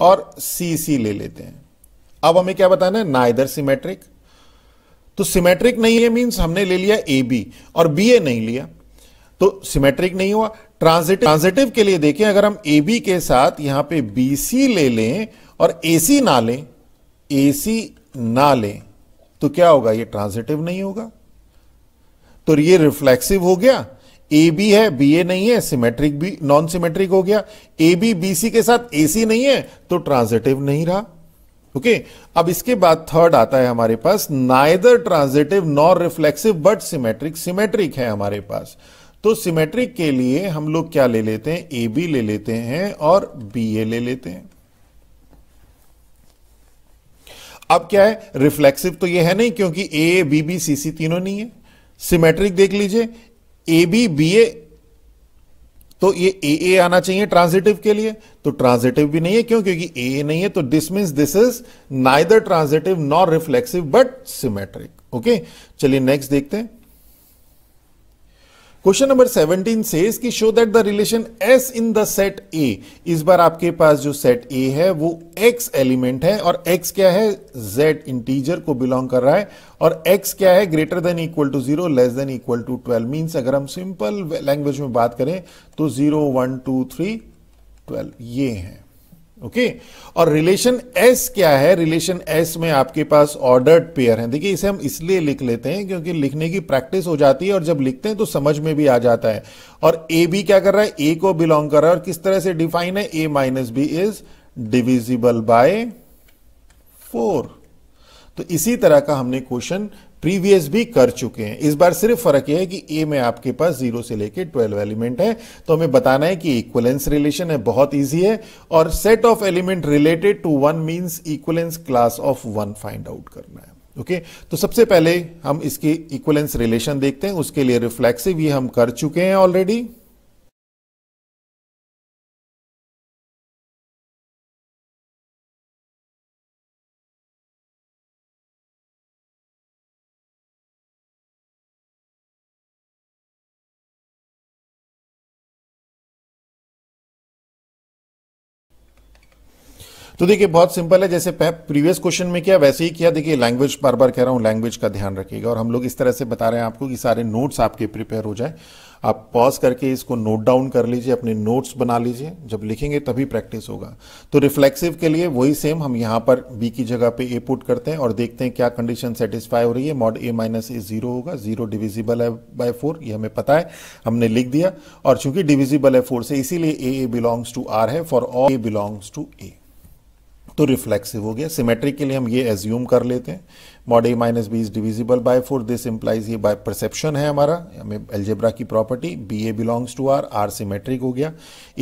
और सी सी ले लेते हैं अब हमें क्या बताना है ना इधर सिमेट्रिक तो सिमेट्रिक नहीं है मीन्स हमने ले लिया ए बी और बी ए नहीं लिया तो सिमेट्रिक नहीं हुआ ट्रांजिटिव ट्रांजिटिव के लिए देखें अगर हम ए बी के साथ यहां पे बी सी ले लें और ए सी ना लें ए सी ना लें तो क्या होगा ये ट्रांजिटिव नहीं होगा तो ये रिफ्लेक्सिव हो गया ए बी है बी ए नहीं है सिमेट्रिक भी नॉन सिमेट्रिक हो गया ए बी बी सी के साथ ए सी नहीं है तो ट्रांजिटिव नहीं रहा ओके okay? अब इसके बाद थर्ड आता है हमारे पास neither transitive nor reflexive but symmetric symmetric है हमारे पास तो सिमेट्रिक के लिए हम लोग क्या ले लेते हैं ए बी ले लेते हैं और बी ए ले लेते हैं अब क्या है रिफ्लेक्सिव तो ये है नहीं क्योंकि ए बी बी सी सी तीनों नहीं है सिमेट्रिक देख लीजिए ए बी बी ए तो ये ए ए आना चाहिए ट्रांजिटिव के लिए तो ट्रांजिटिव भी नहीं है क्यों क्योंकि ए ए नहीं है तो this means this is neither transitive nor reflexive but symmetric okay चलिए नेक्स्ट देखते हैं क्वेश्चन नंबर 17 सेज कि show that the relation S in the set A इस बार आपके पास जो सेट ए है वो एक्स एलिमेंट है और एक्स क्या है जेड इंटीजर को बिलोंग कर रहा है और एक्स क्या है greater than equal to zero less than equal to twelve means अगर हम सिंपल लैंग्वेज में बात करें तो zero one two three twelve ये है ओके okay? और रिलेशन एस क्या है रिलेशन एस में आपके पास ऑर्डर्ड पेयर हैं देखिए इसे हम इसलिए लिख लेते हैं क्योंकि लिखने की प्रैक्टिस हो जाती है और जब लिखते हैं तो समझ में भी आ जाता है और ए भी क्या कर रहा है ए को बिलोंग कर रहा है और किस तरह से डिफाइन है a minus B is divisible by four तो इसी तरह का हमने क्वेश्चन प्रीवियस भी कर चुके हैं इस बार सिर्फ फर्क यह है कि ए में आपके पास जीरो से लेके ट्वेल्व एलिमेंट है तो हमें बताना है कि इक्वलेंस रिलेशन है बहुत ईजी है और set of element related to one means equivalence class of one find out करना है ओके okay? तो सबसे पहले हम इसकी इक्वलेंस रिलेशन देखते हैं उसके लिए रिफ्लेक्सिव ये हम कर चुके हैं ऑलरेडी तो देखिए बहुत सिंपल है जैसे प्रीवियस क्वेश्चन में किया वैसे ही किया देखिए लैंग्वेज बार बार कह रहा हूँ लैंग्वेज का ध्यान रखिएगा और हम लोग इस तरह से बता रहे हैं आपको कि सारे नोट्स आपके प्रिपेयर हो जाए आप पॉज करके इसको नोट डाउन कर लीजिए अपने नोट्स बना लीजिए जब लिखेंगे तभी प्रैक्टिस होगा तो रिफ्लेक्सिव के लिए वही सेम हम यहाँ पर बी की जगह पे ए पुट करते हैं और देखते हैं क्या कंडीशन सेटिस्फाई हो रही है mod A minus a zero होगा जीरो डिविजिबल है बाय फोर ये हमें पता है हमने लिख दिया और चूंकि डिविजिबल है फोर से इसीलिए a A belongs to R है for all A belongs to A तो रिफ्लेक्सिव हो गया सिमेट्रिक के लिए हम ये एज्यूम कर लेते हैं mod A minus B is divisible by four this implies ये बाय परसेप्शन है हमारा हमें एल्जेब्रा की property B A belongs to R R symmetric हो गया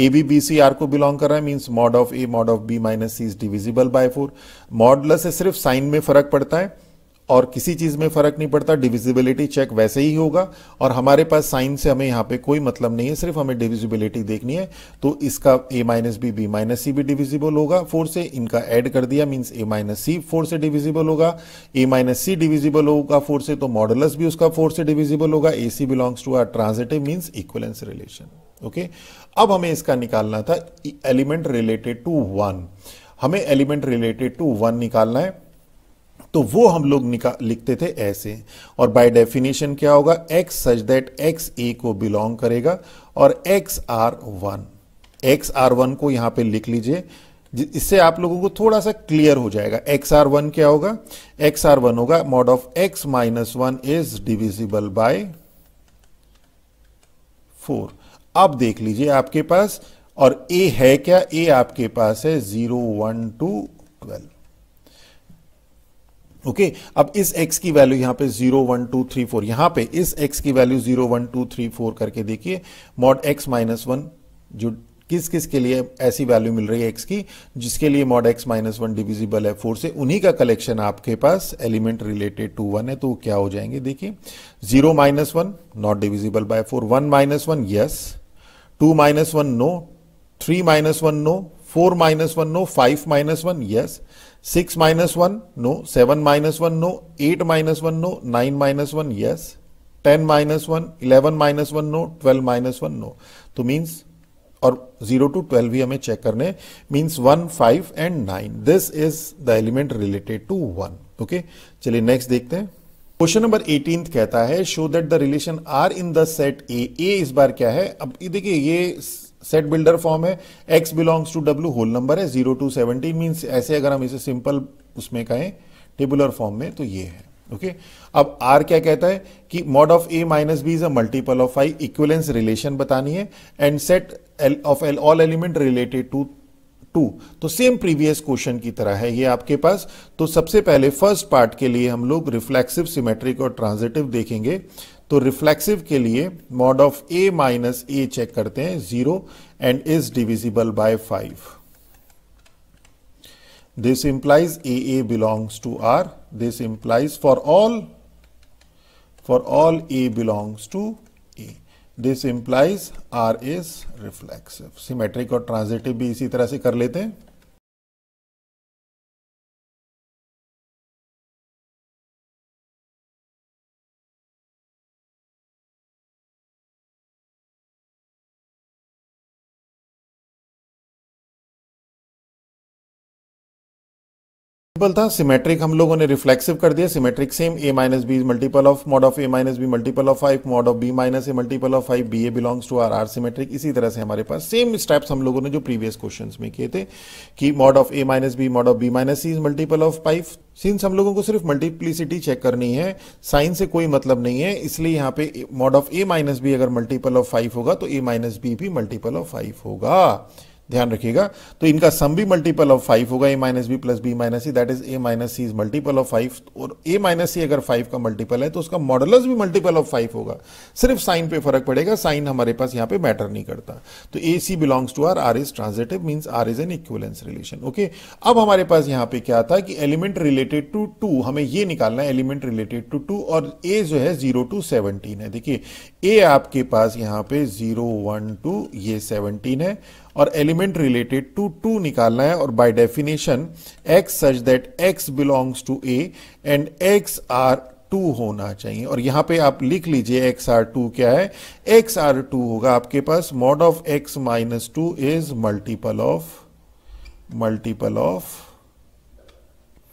A B B C R को बिलोंग कर रहा है means mod of A mod of B minus C is divisible by four model से सिर्फ साइन में फर्क पड़ता है और किसी चीज में फर्क नहीं पड़ता डिविजिबिलिटी चेक वैसे ही होगा और हमारे पास साइन से हमें यहां पे कोई मतलब नहीं है सिर्फ हमें डिविजिबिलिटी देखनी है तो इसका A minus B B minus C भी डिविजिबल होगा फोर से इनका एड कर दिया mean A minus C four से डिविजिबल होगा ए माइनस सी डिविजिबल होगा फोर से तो मॉडलस भी उसका फोर से डिविजिबल होगा A C belongs to R transitive means equivalence relation okay अब हमें इसका निकालना था एलिमेंट रिलेटेड टू वन हमें एलिमेंट रिलेटेड टू वन निकालना है तो वो हम लोग लिखते थे ऐसे और बाय डेफिनेशन क्या होगा X such that X A को बिलोंग करेगा और X R one X R one को यहां पे लिख लीजिए इससे आप लोगों को थोड़ा सा क्लियर हो जाएगा एक्स आर वन क्या होगा एक्स आर वन होगा mod of x minus one is divisible by four अब देख लीजिए आपके पास और ए है क्या ए आपके पास है zero one two twelve okay okay, अब इस एक्स की वैल्यू यहां पे zero one two three four यहां पे इस एक्स की value zero one two three four करके देखिए मॉड एक्स माइनस वन जो किस किस के लिए ऐसी वैल्यू मिल रही है एक्स की जिसके लिए mod X minus one divisible है फोर से उन्हीं का कलेक्शन आपके पास एलिमेंट रिलेटेड टू वन है तो क्या हो जाएंगे देखिए zero minus one not divisible by four one minus one yes two minus one no three minus one no four minus one no five minus one yes six minus one no seven minus one no eight minus one no nine minus one yes ten minus one eleven minus one no twelve minus one no तो means और zero to twelve भी हमें check करने means one five and nine this is the element related to one okay चलिए next देखते हैं question number eighteen कहता है show that the relation R in the set A A इस बार क्या है अब देखिए ये सेट बिल्डर फॉर्म है X belongs to W whole number है जीरो टू सेवनटीन मीन्स ऐसे अगर हम इसे सिंपल उसमें कहें टेबुलर फॉर्म में तो ये है ओके okay? अब आर क्या कहता है कि mod of A minus B is a multiple of I equivalence relation बतानी है and set of all element related to two तो सेम प्रीवियस क्वेश्चन की तरह है ये आपके पास तो सबसे पहले फर्स्ट पार्ट के लिए हम लोग रिफ्लेक्सिव सिमेट्रिक और ट्रांजिटिव देखेंगे तो रिफ्लेक्सिव के लिए mod of A minus A check करते हैं zero and is divisible by five this implies A A belongs to R this implies for all for all A belongs to A this implies R is reflexive symmetric और transitive भी इसी तरह से कर लेते हैं सिंपल था symmetric हम लोगों ने रिफ्लेक्सिव कर दिया symmetric same A minus B multiple of mod of A minus B multiple of five mod of B minus A multiple of five B A belongs to R R symmetric इसी तरह से हमारे पास same steps हम लोगों ने जो previous question में किए थे कि mod of A minus B mod of B minus C is multiple of five since हम लोगों को सिर्फ मल्टीप्लिसिटी चेक करनी है साइन से कोई मतलब नहीं है इसलिए यहाँ पे mod of A minus B अगर मल्टीपल ऑफ फाइव होगा तो ए माइनस बी भी मल्टीपल ऑफ फाइव होगा ध्यान रखिएगा तो इनका सम भी मल्टीपल ऑफ फाइव होगा A minus B plus B minus C that is A minus C is multiple of five और ए माइनस सी अगर फाइव का मल्टीपल है तो उसका मॉडलस भी मल्टीपल ऑफ फाइव होगा सिर्फ साइन पे फर्क पड़ेगा साइन हमारे पास यहाँ पे मैटर नहीं करता तो A C belongs to R R is transitive means R is an equivalence relation okay अब हमारे पास यहाँ पे क्या था कि एलिमेंट रिलेटेड टू टू हमें ये निकालना है एलिमेंट रिलेटेड टू टू और ए जो है जीरो टू सेवनटीन है देखिए ए आपके पास यहाँ पे जीरो वन टू ये सेवनटीन है और एलिमेंट रिलेटेड टू टू निकालना है और by definition X such that X belongs to A and X R two होना चाहिए और यहां पे आप लिख लीजिए एक्स आर टू क्या है एक्स आर टू होगा आपके पास mod of x minus two is multiple of multiple of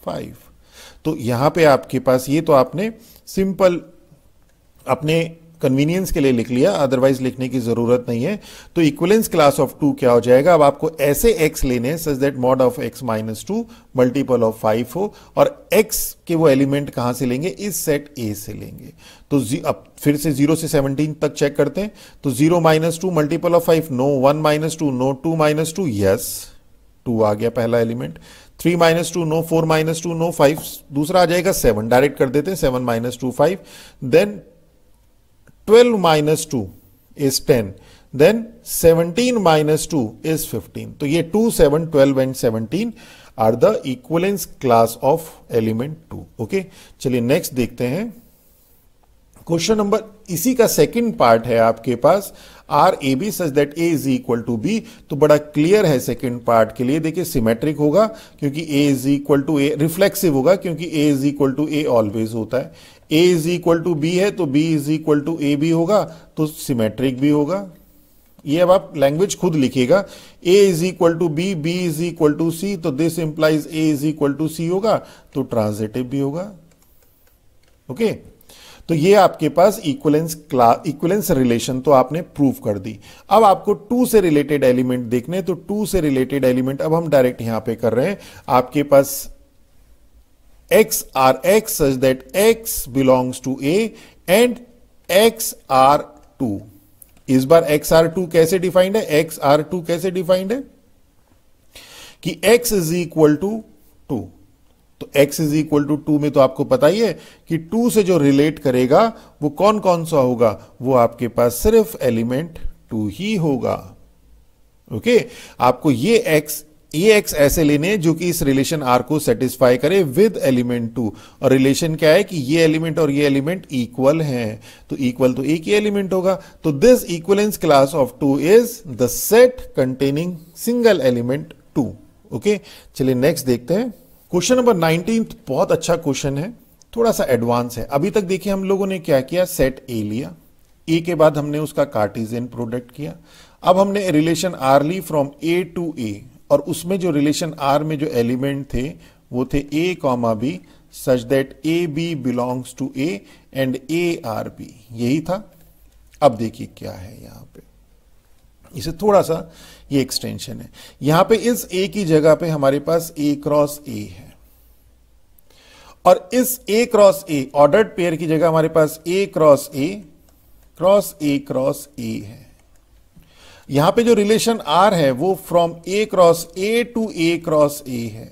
five तो यहां पे आपके पास ये तो आपने सिंपल अपने कन्वीनियंस के लिए लिख लिया अदरवाइज लिखने की जरूरत नहीं है तो इक्वलेंस क्लास ऑफ टू क्या हो जाएगा अब आपको ऐसे एक्स लेने हैं such that mod of x minus two multiple of five हो और एक्स के वो एलिमेंट कहां से लेंगे इस सेट ए से लेंगे तो अब फिर से जीरो से सेवनटीन तक चेक करते हैं तो zero minus two multiple of five no one minus two no two minus two yes two आ गया पहला element three minus two no four minus two no five दूसरा आ जाएगा सेवन डायरेक्ट कर देते हैं seven minus two five then 12 minus two is 10 then 17 minus two is 15 तो ये 2 7 12 and 17 are the equivalence class of element 2 okay चलिए next देखते हैं क्वेश्चन नंबर इसी का सेकंड पार्ट है आपके पास R A B such that A is equal to B तो बड़ा क्लियर है सेकंड पार्ट के लिए देखिए सिमेट्रिक होगा क्योंकि A is equal to A reflexive होगा क्योंकि A is equal to A always होता है A is equal to B है तो B is equal to A भी होगा तो सिमेट्रिक भी होगा ये अब आप लैंग्वेज खुद लिखिएगा A is equal to B B is equal to C तो this implies A is equal to C होगा तो ट्रांजिटिव भी होगा ओके okay? तो ये आपके पास इक्वलेंस क्लास इक्वलेंस रिलेशन तो आपने प्रूव कर दी अब आपको टू से रिलेटेड एलिमेंट देखने तो टू से रिलेटेड एलिमेंट अब हम डायरेक्ट यहां पे कर रहे हैं आपके पास x are x such that x belongs to A and x are 2. इस बार एक्स आर टू कैसे डिफाइंड है एक्स आर टू कैसे डिफाइंड है कि x is equal to two तो x is equal to two में तो आपको पता ही है कि टू से जो रिलेट करेगा वो कौन कौन सा होगा वो आपके पास सिर्फ एलिमेंट टू ही होगा ओके okay? आपको ये x ई e एक्स ऐसे लेने जो कि इस रिलेशन आर को सेटिस्फाई करे विद एलिमेंट टू और रिलेशन क्या है कि ये एलिमेंट और ये एलिमेंट इक्वल हैं तो इक्वल तो एक ही एलिमेंट होगा तो this equivalence class of two is the set containing single element two okay चलिए नेक्स्ट देखते हैं क्वेश्चन नंबर नाइनटीन बहुत अच्छा क्वेश्चन है थोड़ा सा एडवांस है अभी तक देखिए हम लोगों ने क्या किया सेट ए लिया ए के बाद हमने उसका कार्टिजियन प्रोडक्ट किया अब हमने रिलेशन आर ली फ्रॉम ए टू ए और उसमें जो रिलेशन आर में जो एलिमेंट थे वो थे ए comma B such that A B belongs to A and A R B यही था अब देखिए क्या है यहां पे इसे थोड़ा सा ये एक्सटेंशन है यहां पे इस ए की जगह पे हमारे पास ए क्रॉस ए है और इस A cross A ordered pair की जगह हमारे पास A cross A cross A cross A है यहां पे जो रिलेशन आर है वो from A cross A to A cross A है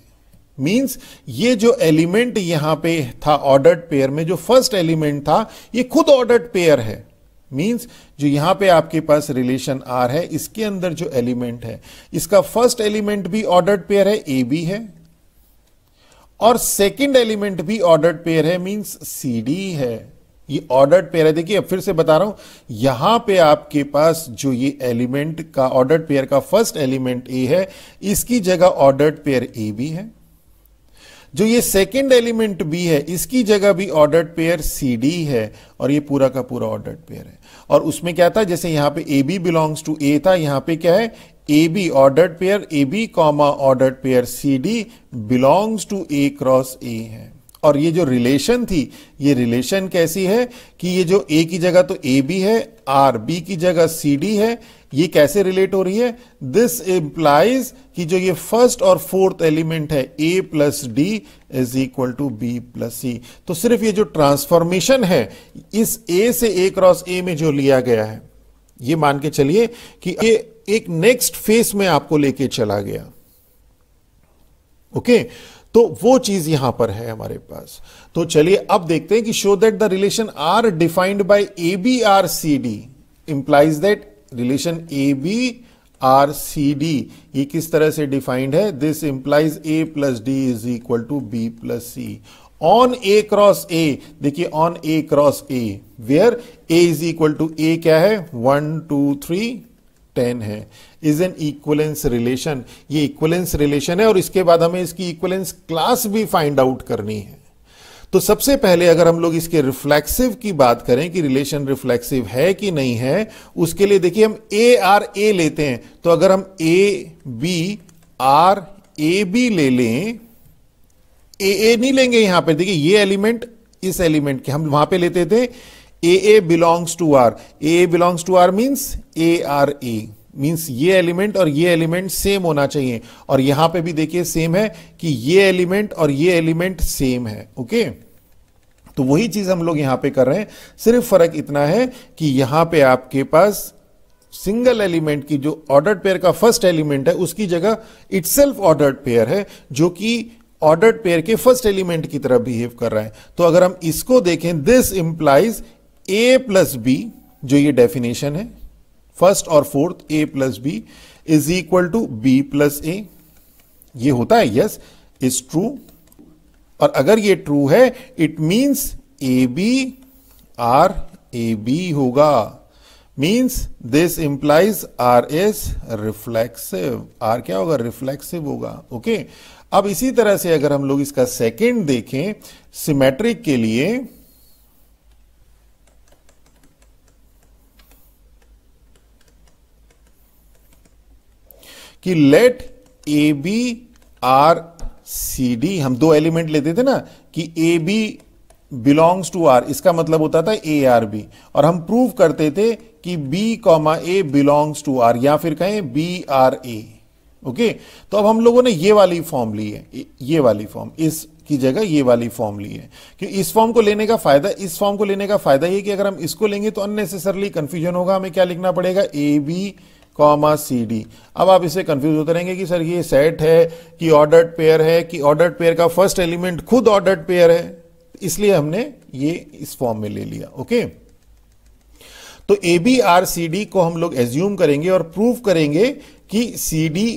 मींस ये जो एलिमेंट यहां पे था ऑर्डर्ड पेयर में जो फर्स्ट एलिमेंट था ये खुद ऑर्डर्ड पेयर है मींस जो यहां पे आपके पास रिलेशन आर है इसके अंदर जो एलिमेंट है इसका फर्स्ट एलिमेंट भी ऑर्डर्ड पेयर है ए बी है और सेकंड एलिमेंट भी ऑर्डर्ड पेयर है मींस सी डी है ये ऑर्डर्ड पेयर है देखिए फिर से बता रहा हूं यहां पे आपके पास जो ये एलिमेंट का ऑर्डर्ड पेयर का फर्स्ट एलिमेंट ए है इसकी जगह ऑर्डर्ड पेयर ए भी है जो ये सेकंड एलिमेंट बी है इसकी जगह भी ऑर्डर्ड पेयर सी डी है और ये पूरा का पूरा ऑर्डर्ड पेयर है और उसमें क्या था जैसे यहां पे A B belongs to A था यहां पे क्या है ए B ordered pair A B comma ordered pair C D belongs to A cross A है और ये जो रिलेशन थी ये रिलेशन कैसी है कि ये जो ए की जगह तो ए बी है आर बी की जगह सी डी है ये कैसे रिलेट हो रही है दिस इम्प्लाइज कि जो ये फर्स्ट और फोर्थ एलिमेंट है ए plus D is equal to B plus C तो सिर्फ ये जो ट्रांसफॉर्मेशन है इस ए से ए क्रॉस ए में जो लिया गया है ये मान के चलिए कि ये एक नेक्स्ट फेस में आपको लेके चला गया ओके okay? तो वो चीज यहां पर है हमारे पास तो चलिए अब देखते हैं कि show that the relation R defined by A B R C D implies that relation A B R C D ये किस तरह से डिफाइंड है this implies A plus D is equal to B plus C on A cross A देखिए on A cross A where A is equal to A क्या है one two three ten है is an equivalence relation ये equivalence relation है और इसके बाद हमें इसकी इक्वलेंस क्लास भी फाइंड आउट करनी है तो सबसे पहले अगर हम लोग इसके रिफ्लेक्सिव की बात करें कि रिलेशन रिफ्लेक्सिव है कि नहीं है उसके लिए देखिए हम ए आर ए लेते हैं तो अगर हम A B R A B ले लें ए ए नहीं लेंगे यहां पे देखिए ये एलिमेंट इस एलिमेंट के हम वहां पे लेते थे A A belongs to R A belongs to R means A R A means ये एलिमेंट और ये एलिमेंट सेम होना चाहिए और यहां पे भी देखिए सेम है कि ये एलिमेंट और ये एलिमेंट सेम है ओके तो वही चीज हम लोग यहां पे कर रहे हैं सिर्फ फर्क इतना है कि यहां पे आपके पास सिंगल एलिमेंट की जो ऑर्डर्ड पेयर का फर्स्ट एलिमेंट है उसकी जगह इट सेल्फ ऑर्डर्ड पेयर है जो कि ऑर्डर्ड पेयर के फर्स्ट एलिमेंट की तरह बिहेव कर रहा है तो अगर हम इसको देखें this implies A plus b जो ये डेफिनेशन है फर्स्ट और fourth a plus B is equal to B plus a ये होता है यस इज ट्रू और अगर ये ट्रू है it means a B R A b होगा means this implies R is reflexive R क्या होगा रिफ्लेक्सिव होगा ओके okay? अब इसी तरह से अगर हम लोग इसका सेकेंड देखें सिमेट्रिक के लिए कि let A B R C d हम दो एलिमेंट लेते थे ना कि a B belongs to R इसका मतलब होता था ए आर बी और हम प्रूव करते थे कि b comma a belongs to R या फिर कहें बी आर ए ओके तो अब हम लोगों ने ये वाली फॉर्म ली है ये वाली फॉर्म इस की जगह ये वाली फॉर्म ली है कि इस फॉर्म को लेने का फायदा इस फॉर्म को लेने का फायदा ये कि अगर हम इसको लेंगे तो अननेसेसरली कंफ्यूजन होगा हमें क्या लिखना पड़ेगा a B comma C d अब आप इसे कंफ्यूज होते रहेंगे कि सर ये सेट है कि ऑर्डर्ड पेयर है कि ऑर्डर्ड पेयर का फर्स्ट एलिमेंट खुद ऑर्डर्ड पेयर है इसलिए हमने ये इस फॉर्म में ले लिया ओके तो A B R C d को हम लोग एज्यूम करेंगे और प्रूव करेंगे कि सी डी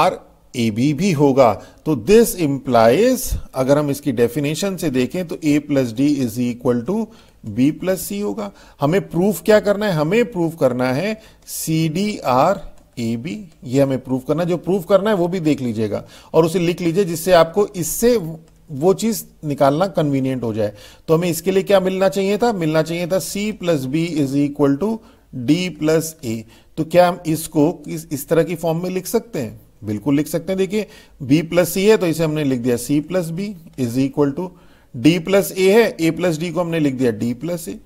आर ए बी भी होगा तो दिस इंप्लाइज अगर हम इसकी डेफिनेशन से देखें तो ए plus D is equal to B plus c होगा हमें प्रूफ क्या करना है हमें प्रूफ करना है सी डी आर ए बी ये हमें प्रूफ करना है जो प्रूफ करना है वो भी देख लीजिएगा और उसे लिख लीजिए जिससे आपको इससे वो चीज निकालना कन्वीनियंट हो जाए तो हमें इसके लिए क्या मिलना चाहिए था मिलना चाहिए था c plus B is equal to d plus a तो क्या हम इसको इस, इस तरह की फॉर्म में लिख सकते हैं बिल्कुल लिख सकते हैं देखिए बी प्लस सी है तो इसे हमने लिख दिया c plus B is equal to d plus a है ए प्लस डी को हमने लिख दिया d plus A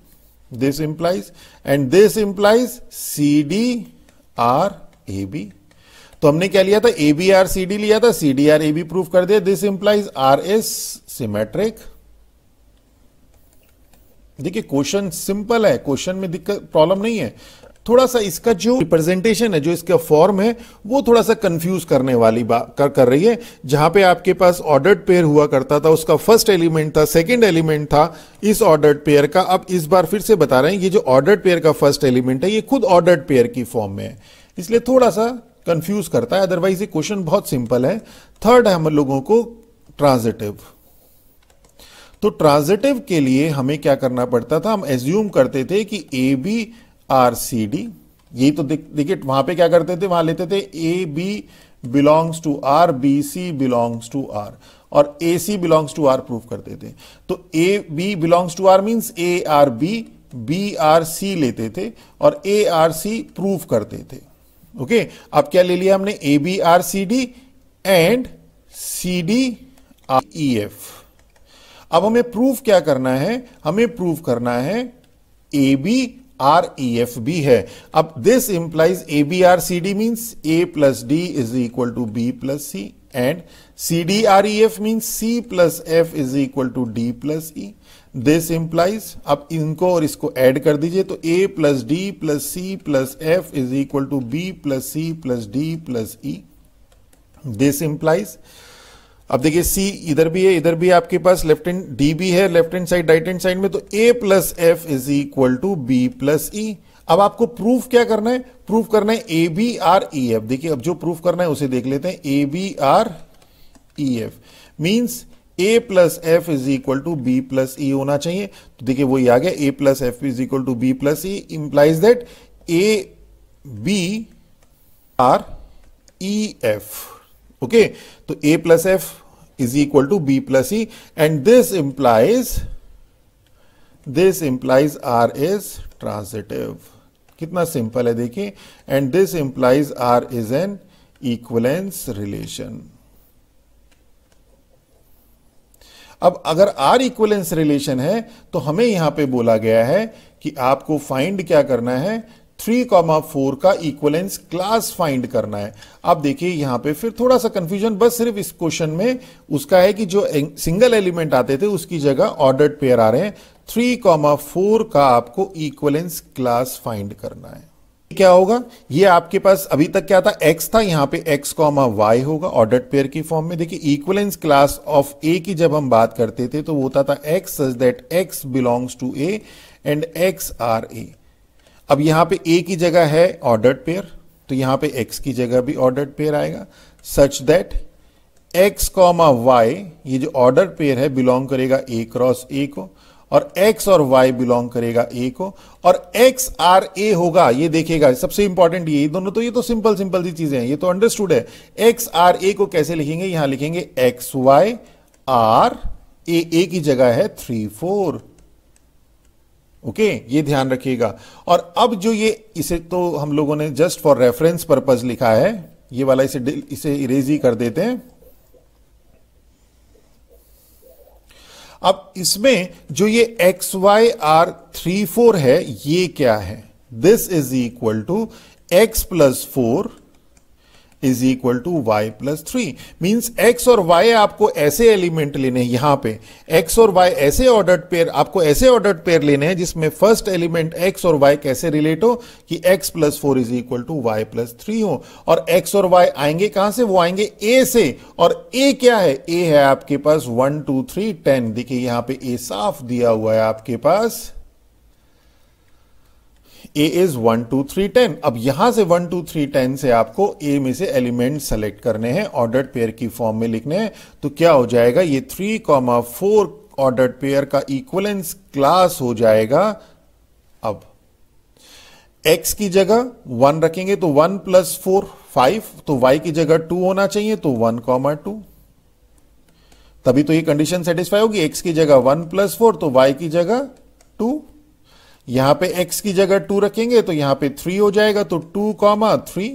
this implies and this implies c D R A b तो हमने क्या लिया था a B R C d लिया था सी डी आर ए बी प्रूफ कर दिया this implies R is symmetric देखिए क्वेश्चन सिंपल है क्वेश्चन में दिक्कत प्रॉब्लम नहीं है थोड़ा सा इसका जो रिप्रेजेंटेशन है जो इसका फॉर्म है वो थोड़ा सा कंफ्यूज करने वाली बात कर, कर रही है जहां पे आपके पास ऑर्डर्ड पेयर हुआ करता था उसका फर्स्ट एलिमेंट था सेकंड एलिमेंट था इस ऑर्डर्ड पेयर का अब इस बार फिर से बता रहे हैं ये जो ऑर्डर्ड पेयर का फर्स्ट एलिमेंट है ये खुद ऑर्डर्ड पेयर की फॉर्म में है इसलिए थोड़ा सा कंफ्यूज करता है अदरवाइज ये क्वेश्चन बहुत सिंपल है थर्ड है हम लोगों को ट्रांजिटिव तो ट्रांजिटिव के लिए हमें क्या करना पड़ता था हम एज्यूम करते थे कि a B R C d यही तो देखिए वहां पे क्या करते थे वहां लेते थे a B belongs to R b C belongs to R और a C belongs to R prove करते थे तो A B belongs to R means A R b b R c लेते थे और ए आर सी प्रूफ करते थे okay okay? अब क्या ले लिया हमने A B R C d and c D R E f अब हमें प्रूफ क्या करना है हमें प्रूफ करना है A B R E f b है अब this implies a B R C d means a plus D is equal to B plus c and c D R E F means c plus f is equal to d plus e this implies अब इनको और इसको add कर दीजिए तो ए plus d plus c plus f is equal to B plus c plus d plus e this implies अब देखिए सी इधर भी है इधर भी आपके पास लेफ्ट हैंड डी भी है left hand side right hand side में तो ए plus f is equal to B plus e अब आपको प्रूफ क्या करना है प्रूफ करना है A B R E f देखिए अब जो प्रूफ करना है उसे देख लेते हैं a B R E F means a plus f is equal to B plus e होना चाहिए तो देखिए वही आ गया a plus f is equal to B plus e implies that A B R E f okay तो ए plus f is equal to b plus e and this implies this implies r is transitive kitna simple hai देखिए and this implies r is an equivalence relation अब अगर R equivalence relation है तो हमें यहां पे बोला गया है कि आपको फाइंड क्या करना है थ्री कॉमा फोर का इक्वलेंस क्लास फाइंड करना है आप देखिए यहां पे फिर थोड़ा सा कंफ्यूजन बस सिर्फ इस क्वेश्चन में उसका है कि जो सिंगल एलिमेंट आते थे उसकी जगह ऑर्डर्ड पेयर आ रहे हैं थ्री कॉमा फोर का आपको इक्वलेंस क्लास फाइंड करना है क्या होगा ये आपके पास अभी तक क्या था x था यहां पे x कॉमा वाई होगा ऑर्डर पेयर की फॉर्म में देखिए इक्वलेंस क्लास ऑफ a की जब हम बात करते थे तो वो होता था x such that x belongs to a and x R a अब यहां पे ए की जगह है ऑर्डर्ड पेयर तो यहां पे एक्स की जगह भी ऑर्डर्ड पेयर आएगा such that x comma y ये जो ऑर्डर पेयर है बिलोंग करेगा ए क्रॉस ए को और एक्स और वाई बिलोंग करेगा ए को और एक्स आर ए होगा ये देखेगा सबसे इंपॉर्टेंट ये दोनों तो ये तो सिंपल सिंपल सी चीजें हैं ये तो अंडरस्टूड है एक्स आर ए को कैसे लिखेंगे यहां लिखेंगे x y R a a की जगह है थ्री फोर ओके okay, ये ध्यान रखिएगा और अब जो ये इसे तो हम लोगों ने जस्ट फॉर रेफरेंस पर्पज लिखा है ये वाला इसे इसे इरेज ही कर देते हैं अब इसमें जो ये x y R three four है ये क्या है this is equal to x plus four is equal to y plus three means x और वाई आपको ऐसे एलिमेंट लेने हैं यहां पे एक्स और वाई ऐसे ऑर्डर्ड पेयर आपको ऐसे ऑर्डर्ड पेयर लेने हैं जिसमें फर्स्ट एलिमेंट एक्स और वाई कैसे रिलेट हो कि x plus four is equal to y plus three हो और एक्स और वाई आएंगे कहां से वो आएंगे ए से और ए क्या है ए है आपके पास वन टू थ्री टेन देखिए यहां पे ए साफ दिया हुआ है आपके पास a is one two three ten अब यहां से वन टू थ्री टेन से आपको ए में से एलिमेंट सेलेक्ट करने हैं ऑर्डर पेयर की फॉर्म में लिखने हैं तो क्या हो जाएगा ये three comma four order pair का इक्वलेंस क्लास हो जाएगा अब x की जगह वन रखेंगे तो वन प्लस फोर फाइव तो y की जगह टू होना चाहिए तो वन कॉमा टू तभी तो ये कंडीशन सेटिस्फाई होगी x की जगह वन प्लस फोर तो y की जगह टू यहां पे x की जगह टू रखेंगे तो यहां पे थ्री हो जाएगा तो two comma three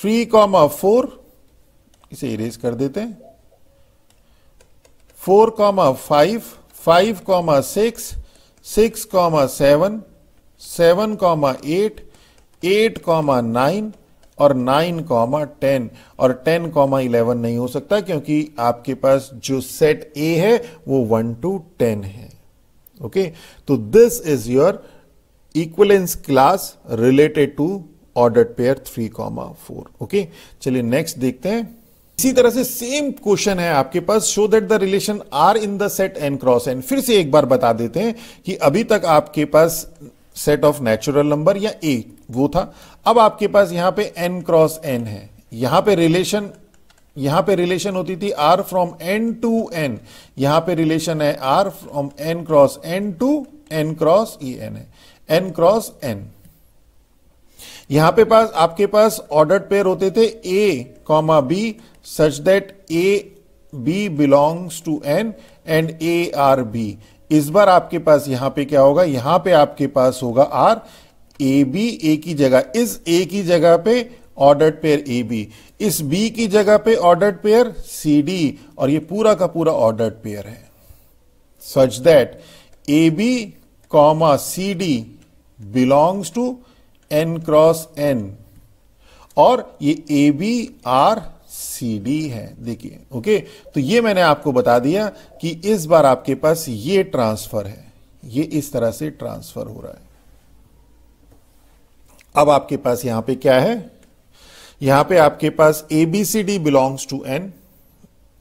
three comma four इसे इरेज कर देते हैं four comma five five comma six six comma seven seven comma eight eight comma nine और नाइन कॉमा टेन और टेन कॉमा इलेवन नहीं हो सकता क्योंकि आपके पास जो सेट ए है वो वन टू टेन है okay so this is your equivalence class related to ordered pair three comma 4 okay chaliye next देखते हैं इसी तरह से सेम क्वेश्चन है आपके पास show that the relation R in the set N cross N फिर से एक बार बता देते हैं कि अभी तक आपके पास सेट ऑफ नेचुरल नंबर या ए वो था अब आपके पास यहां पे एन क्रॉस एन है यहां पे रिलेशन यहां पे रिलेशन होती थी R from N to N यहां पे रिलेशन है R from N cross N to N cross ई एन है एन क्रॉस एन यहां पे पास आपके पास ऑर्डर पेयर होते थे ए comma B such that A B belongs to N and A R b इस बार आपके पास यहां पे क्या होगा यहां पे आपके पास होगा आर ए बी ए की जगह इस ए की जगह पे ऑर्डर्ड पेयर ए बी इस बी की जगह पे ऑर्डर्ड पेयर सी डी और ये पूरा का पूरा ऑर्डर्ड पेयर है such that A B comma C D belongs to N cross N और ये a B R C D है देखिए ओके तो ये मैंने आपको बता दिया कि इस बार आपके पास ये ट्रांसफर है ये इस तरह से ट्रांसफर हो रहा है अब आपके पास यहां पे क्या है यहां पे आपके पास a b c D belongs to N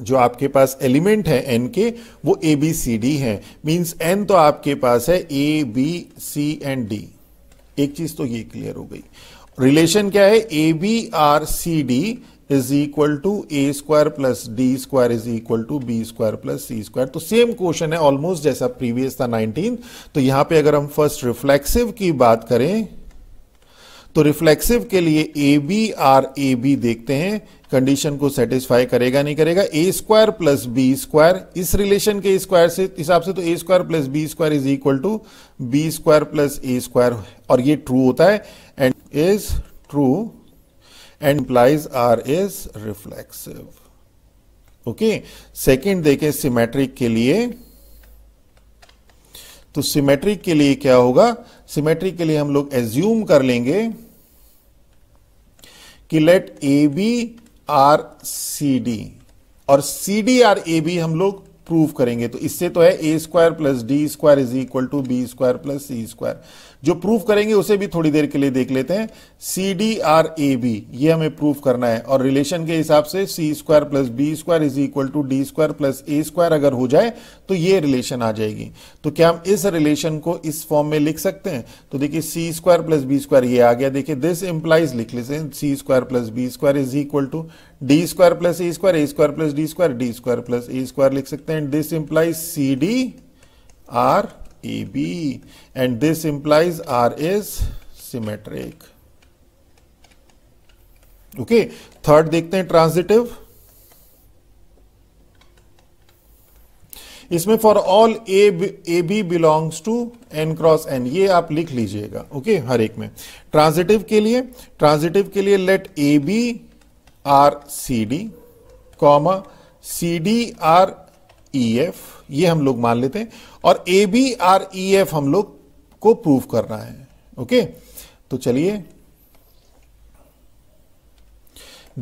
जो आपके पास एलिमेंट है एन के वो ए बी सी डी है मीन्स एन तो आपके पास है ए बी सी एंड डी एक चीज तो ये क्लियर हो गई रिलेशन क्या है A B R C d is equal to a square plus D square is equal to B square plus C square तो सेम क्वेश्चन है ऑलमोस्ट जैसा प्रीवियस था 19 तो यहां पे अगर हम फर्स्ट रिफ्लेक्सिव की बात करें तो रिफ्लेक्सिव के लिए A B R A b देखते हैं कंडीशन को सेटिस्फाई करेगा नहीं करेगा a square plus b square इस रिलेशन के स्क्वायर से हिसाब से तो a square plus b square is equal to B square plus a square और ये ट्रू होता है and is true and implies R is reflexive okay second देखें सिमेट्रिक के लिए तो सिमेट्रिक के लिए क्या होगा सिमेट्रिक के लिए हम लोग एज्यूम कर लेंगे कि let A B R C d और सी डी आर ए बी हम लोग प्रूव करेंगे तो इससे तो है a square plus D square is equal to B square plus C square जो प्रूफ करेंगे उसे भी थोड़ी देर के लिए देख लेते हैं सी डी आर ए बी ये हमें प्रूफ करना है और रिलेशन के हिसाब से c square plus b square is equal to D square plus a square अगर हो जाए तो ये रिलेशन आ जाएगी तो क्या हम इस रिलेशन को इस फॉर्म में लिख सकते हैं तो देखिए c square plus b square ये आ गया देखिए दिस इंप्लाइज लिख लेते हैं c square plus b square is equal to D square plus a square a square plus D square D square plus a square लिख सकते हैं this implies c D R A b and this implies R is symmetric okay third देखते हैं transitive इसमें for all a a B belongs to N cross N ये आप लिख लीजिएगा ओके okay? हर एक में ट्रांजिटिव के लिए ट्रांजिटिव के लिए let A B R C D comma C D R E F ये हम लोग मान लेते हैं और A B R E F हम लोग को प्रूव करना है ओके तो चलिए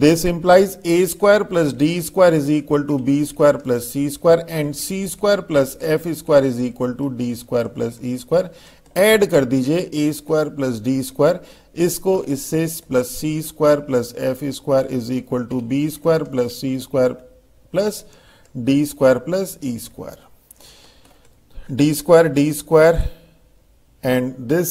this implies A square plus D square is equal to B square plus C square and C square plus F square is equal to D square plus E square add कर दीजिए ए square plus D square इसको इससे plus C square plus F square is equal to B square plus C square plus D square plus E square D square D square and this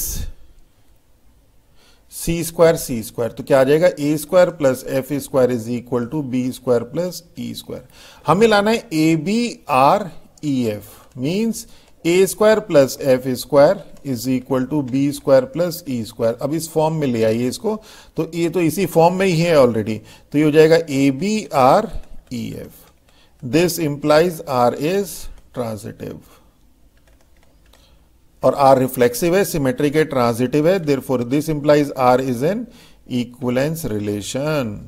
C square C square तो क्या आ जाएगा A square plus F square is equal to B square plus E square हमें लाना है A B R E F means A square plus F square is equal to B square plus E square अब इस form में ले आइए इसको तो ये तो इसी फॉर्म में ही है ऑलरेडी तो ये हो जाएगा A B R E F this implies R is transitive और आर रिफ्लेक्सिव है सिमेट्रिक है ट्रांजिटिव है therefore this implies R is an equivalence relation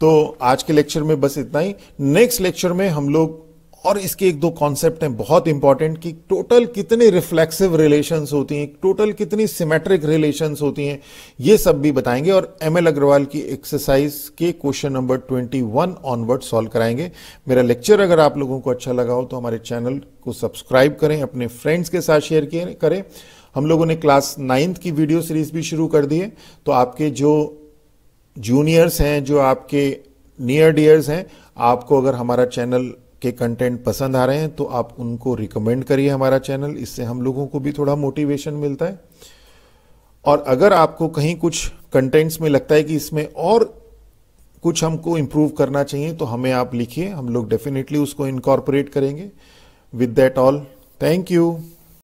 तो आज के लेक्चर में बस इतना ही नेक्स्ट लेक्चर में हम लोग और इसके एक दो कॉन्सेप्ट हैं बहुत इंपॉर्टेंट कि टोटल कितने रिफ्लेक्सिव रिलेशंस होती हैं टोटल कितनी सिमेट्रिक रिलेशंस होती हैं ये सब भी बताएंगे और एम एल अग्रवाल की एक्सरसाइज के क्वेश्चन नंबर 21 ऑनवर्ड सॉल्व कराएंगे मेरा लेक्चर अगर आप लोगों को अच्छा लगा हो तो हमारे चैनल को सब्सक्राइब करें अपने फ्रेंड्स के साथ शेयर करें हम लोगों ने क्लास नाइन्थ की वीडियो सीरीज भी शुरू कर दी है तो आपके जो जूनियर्स हैं जो आपके नियर डियर्स हैं आपको अगर हमारा चैनल के कंटेंट पसंद आ रहे हैं तो आप उनको रिकमेंड करिए हमारा चैनल इससे हम लोगों को भी थोड़ा मोटिवेशन मिलता है और अगर आपको कहीं कुछ कंटेंट्स में लगता है कि इसमें और कुछ हमको इम्प्रूव करना चाहिए तो हमें आप लिखिए हम लोग डेफिनेटली उसको इनकॉर्पोरेट करेंगे with that all thank you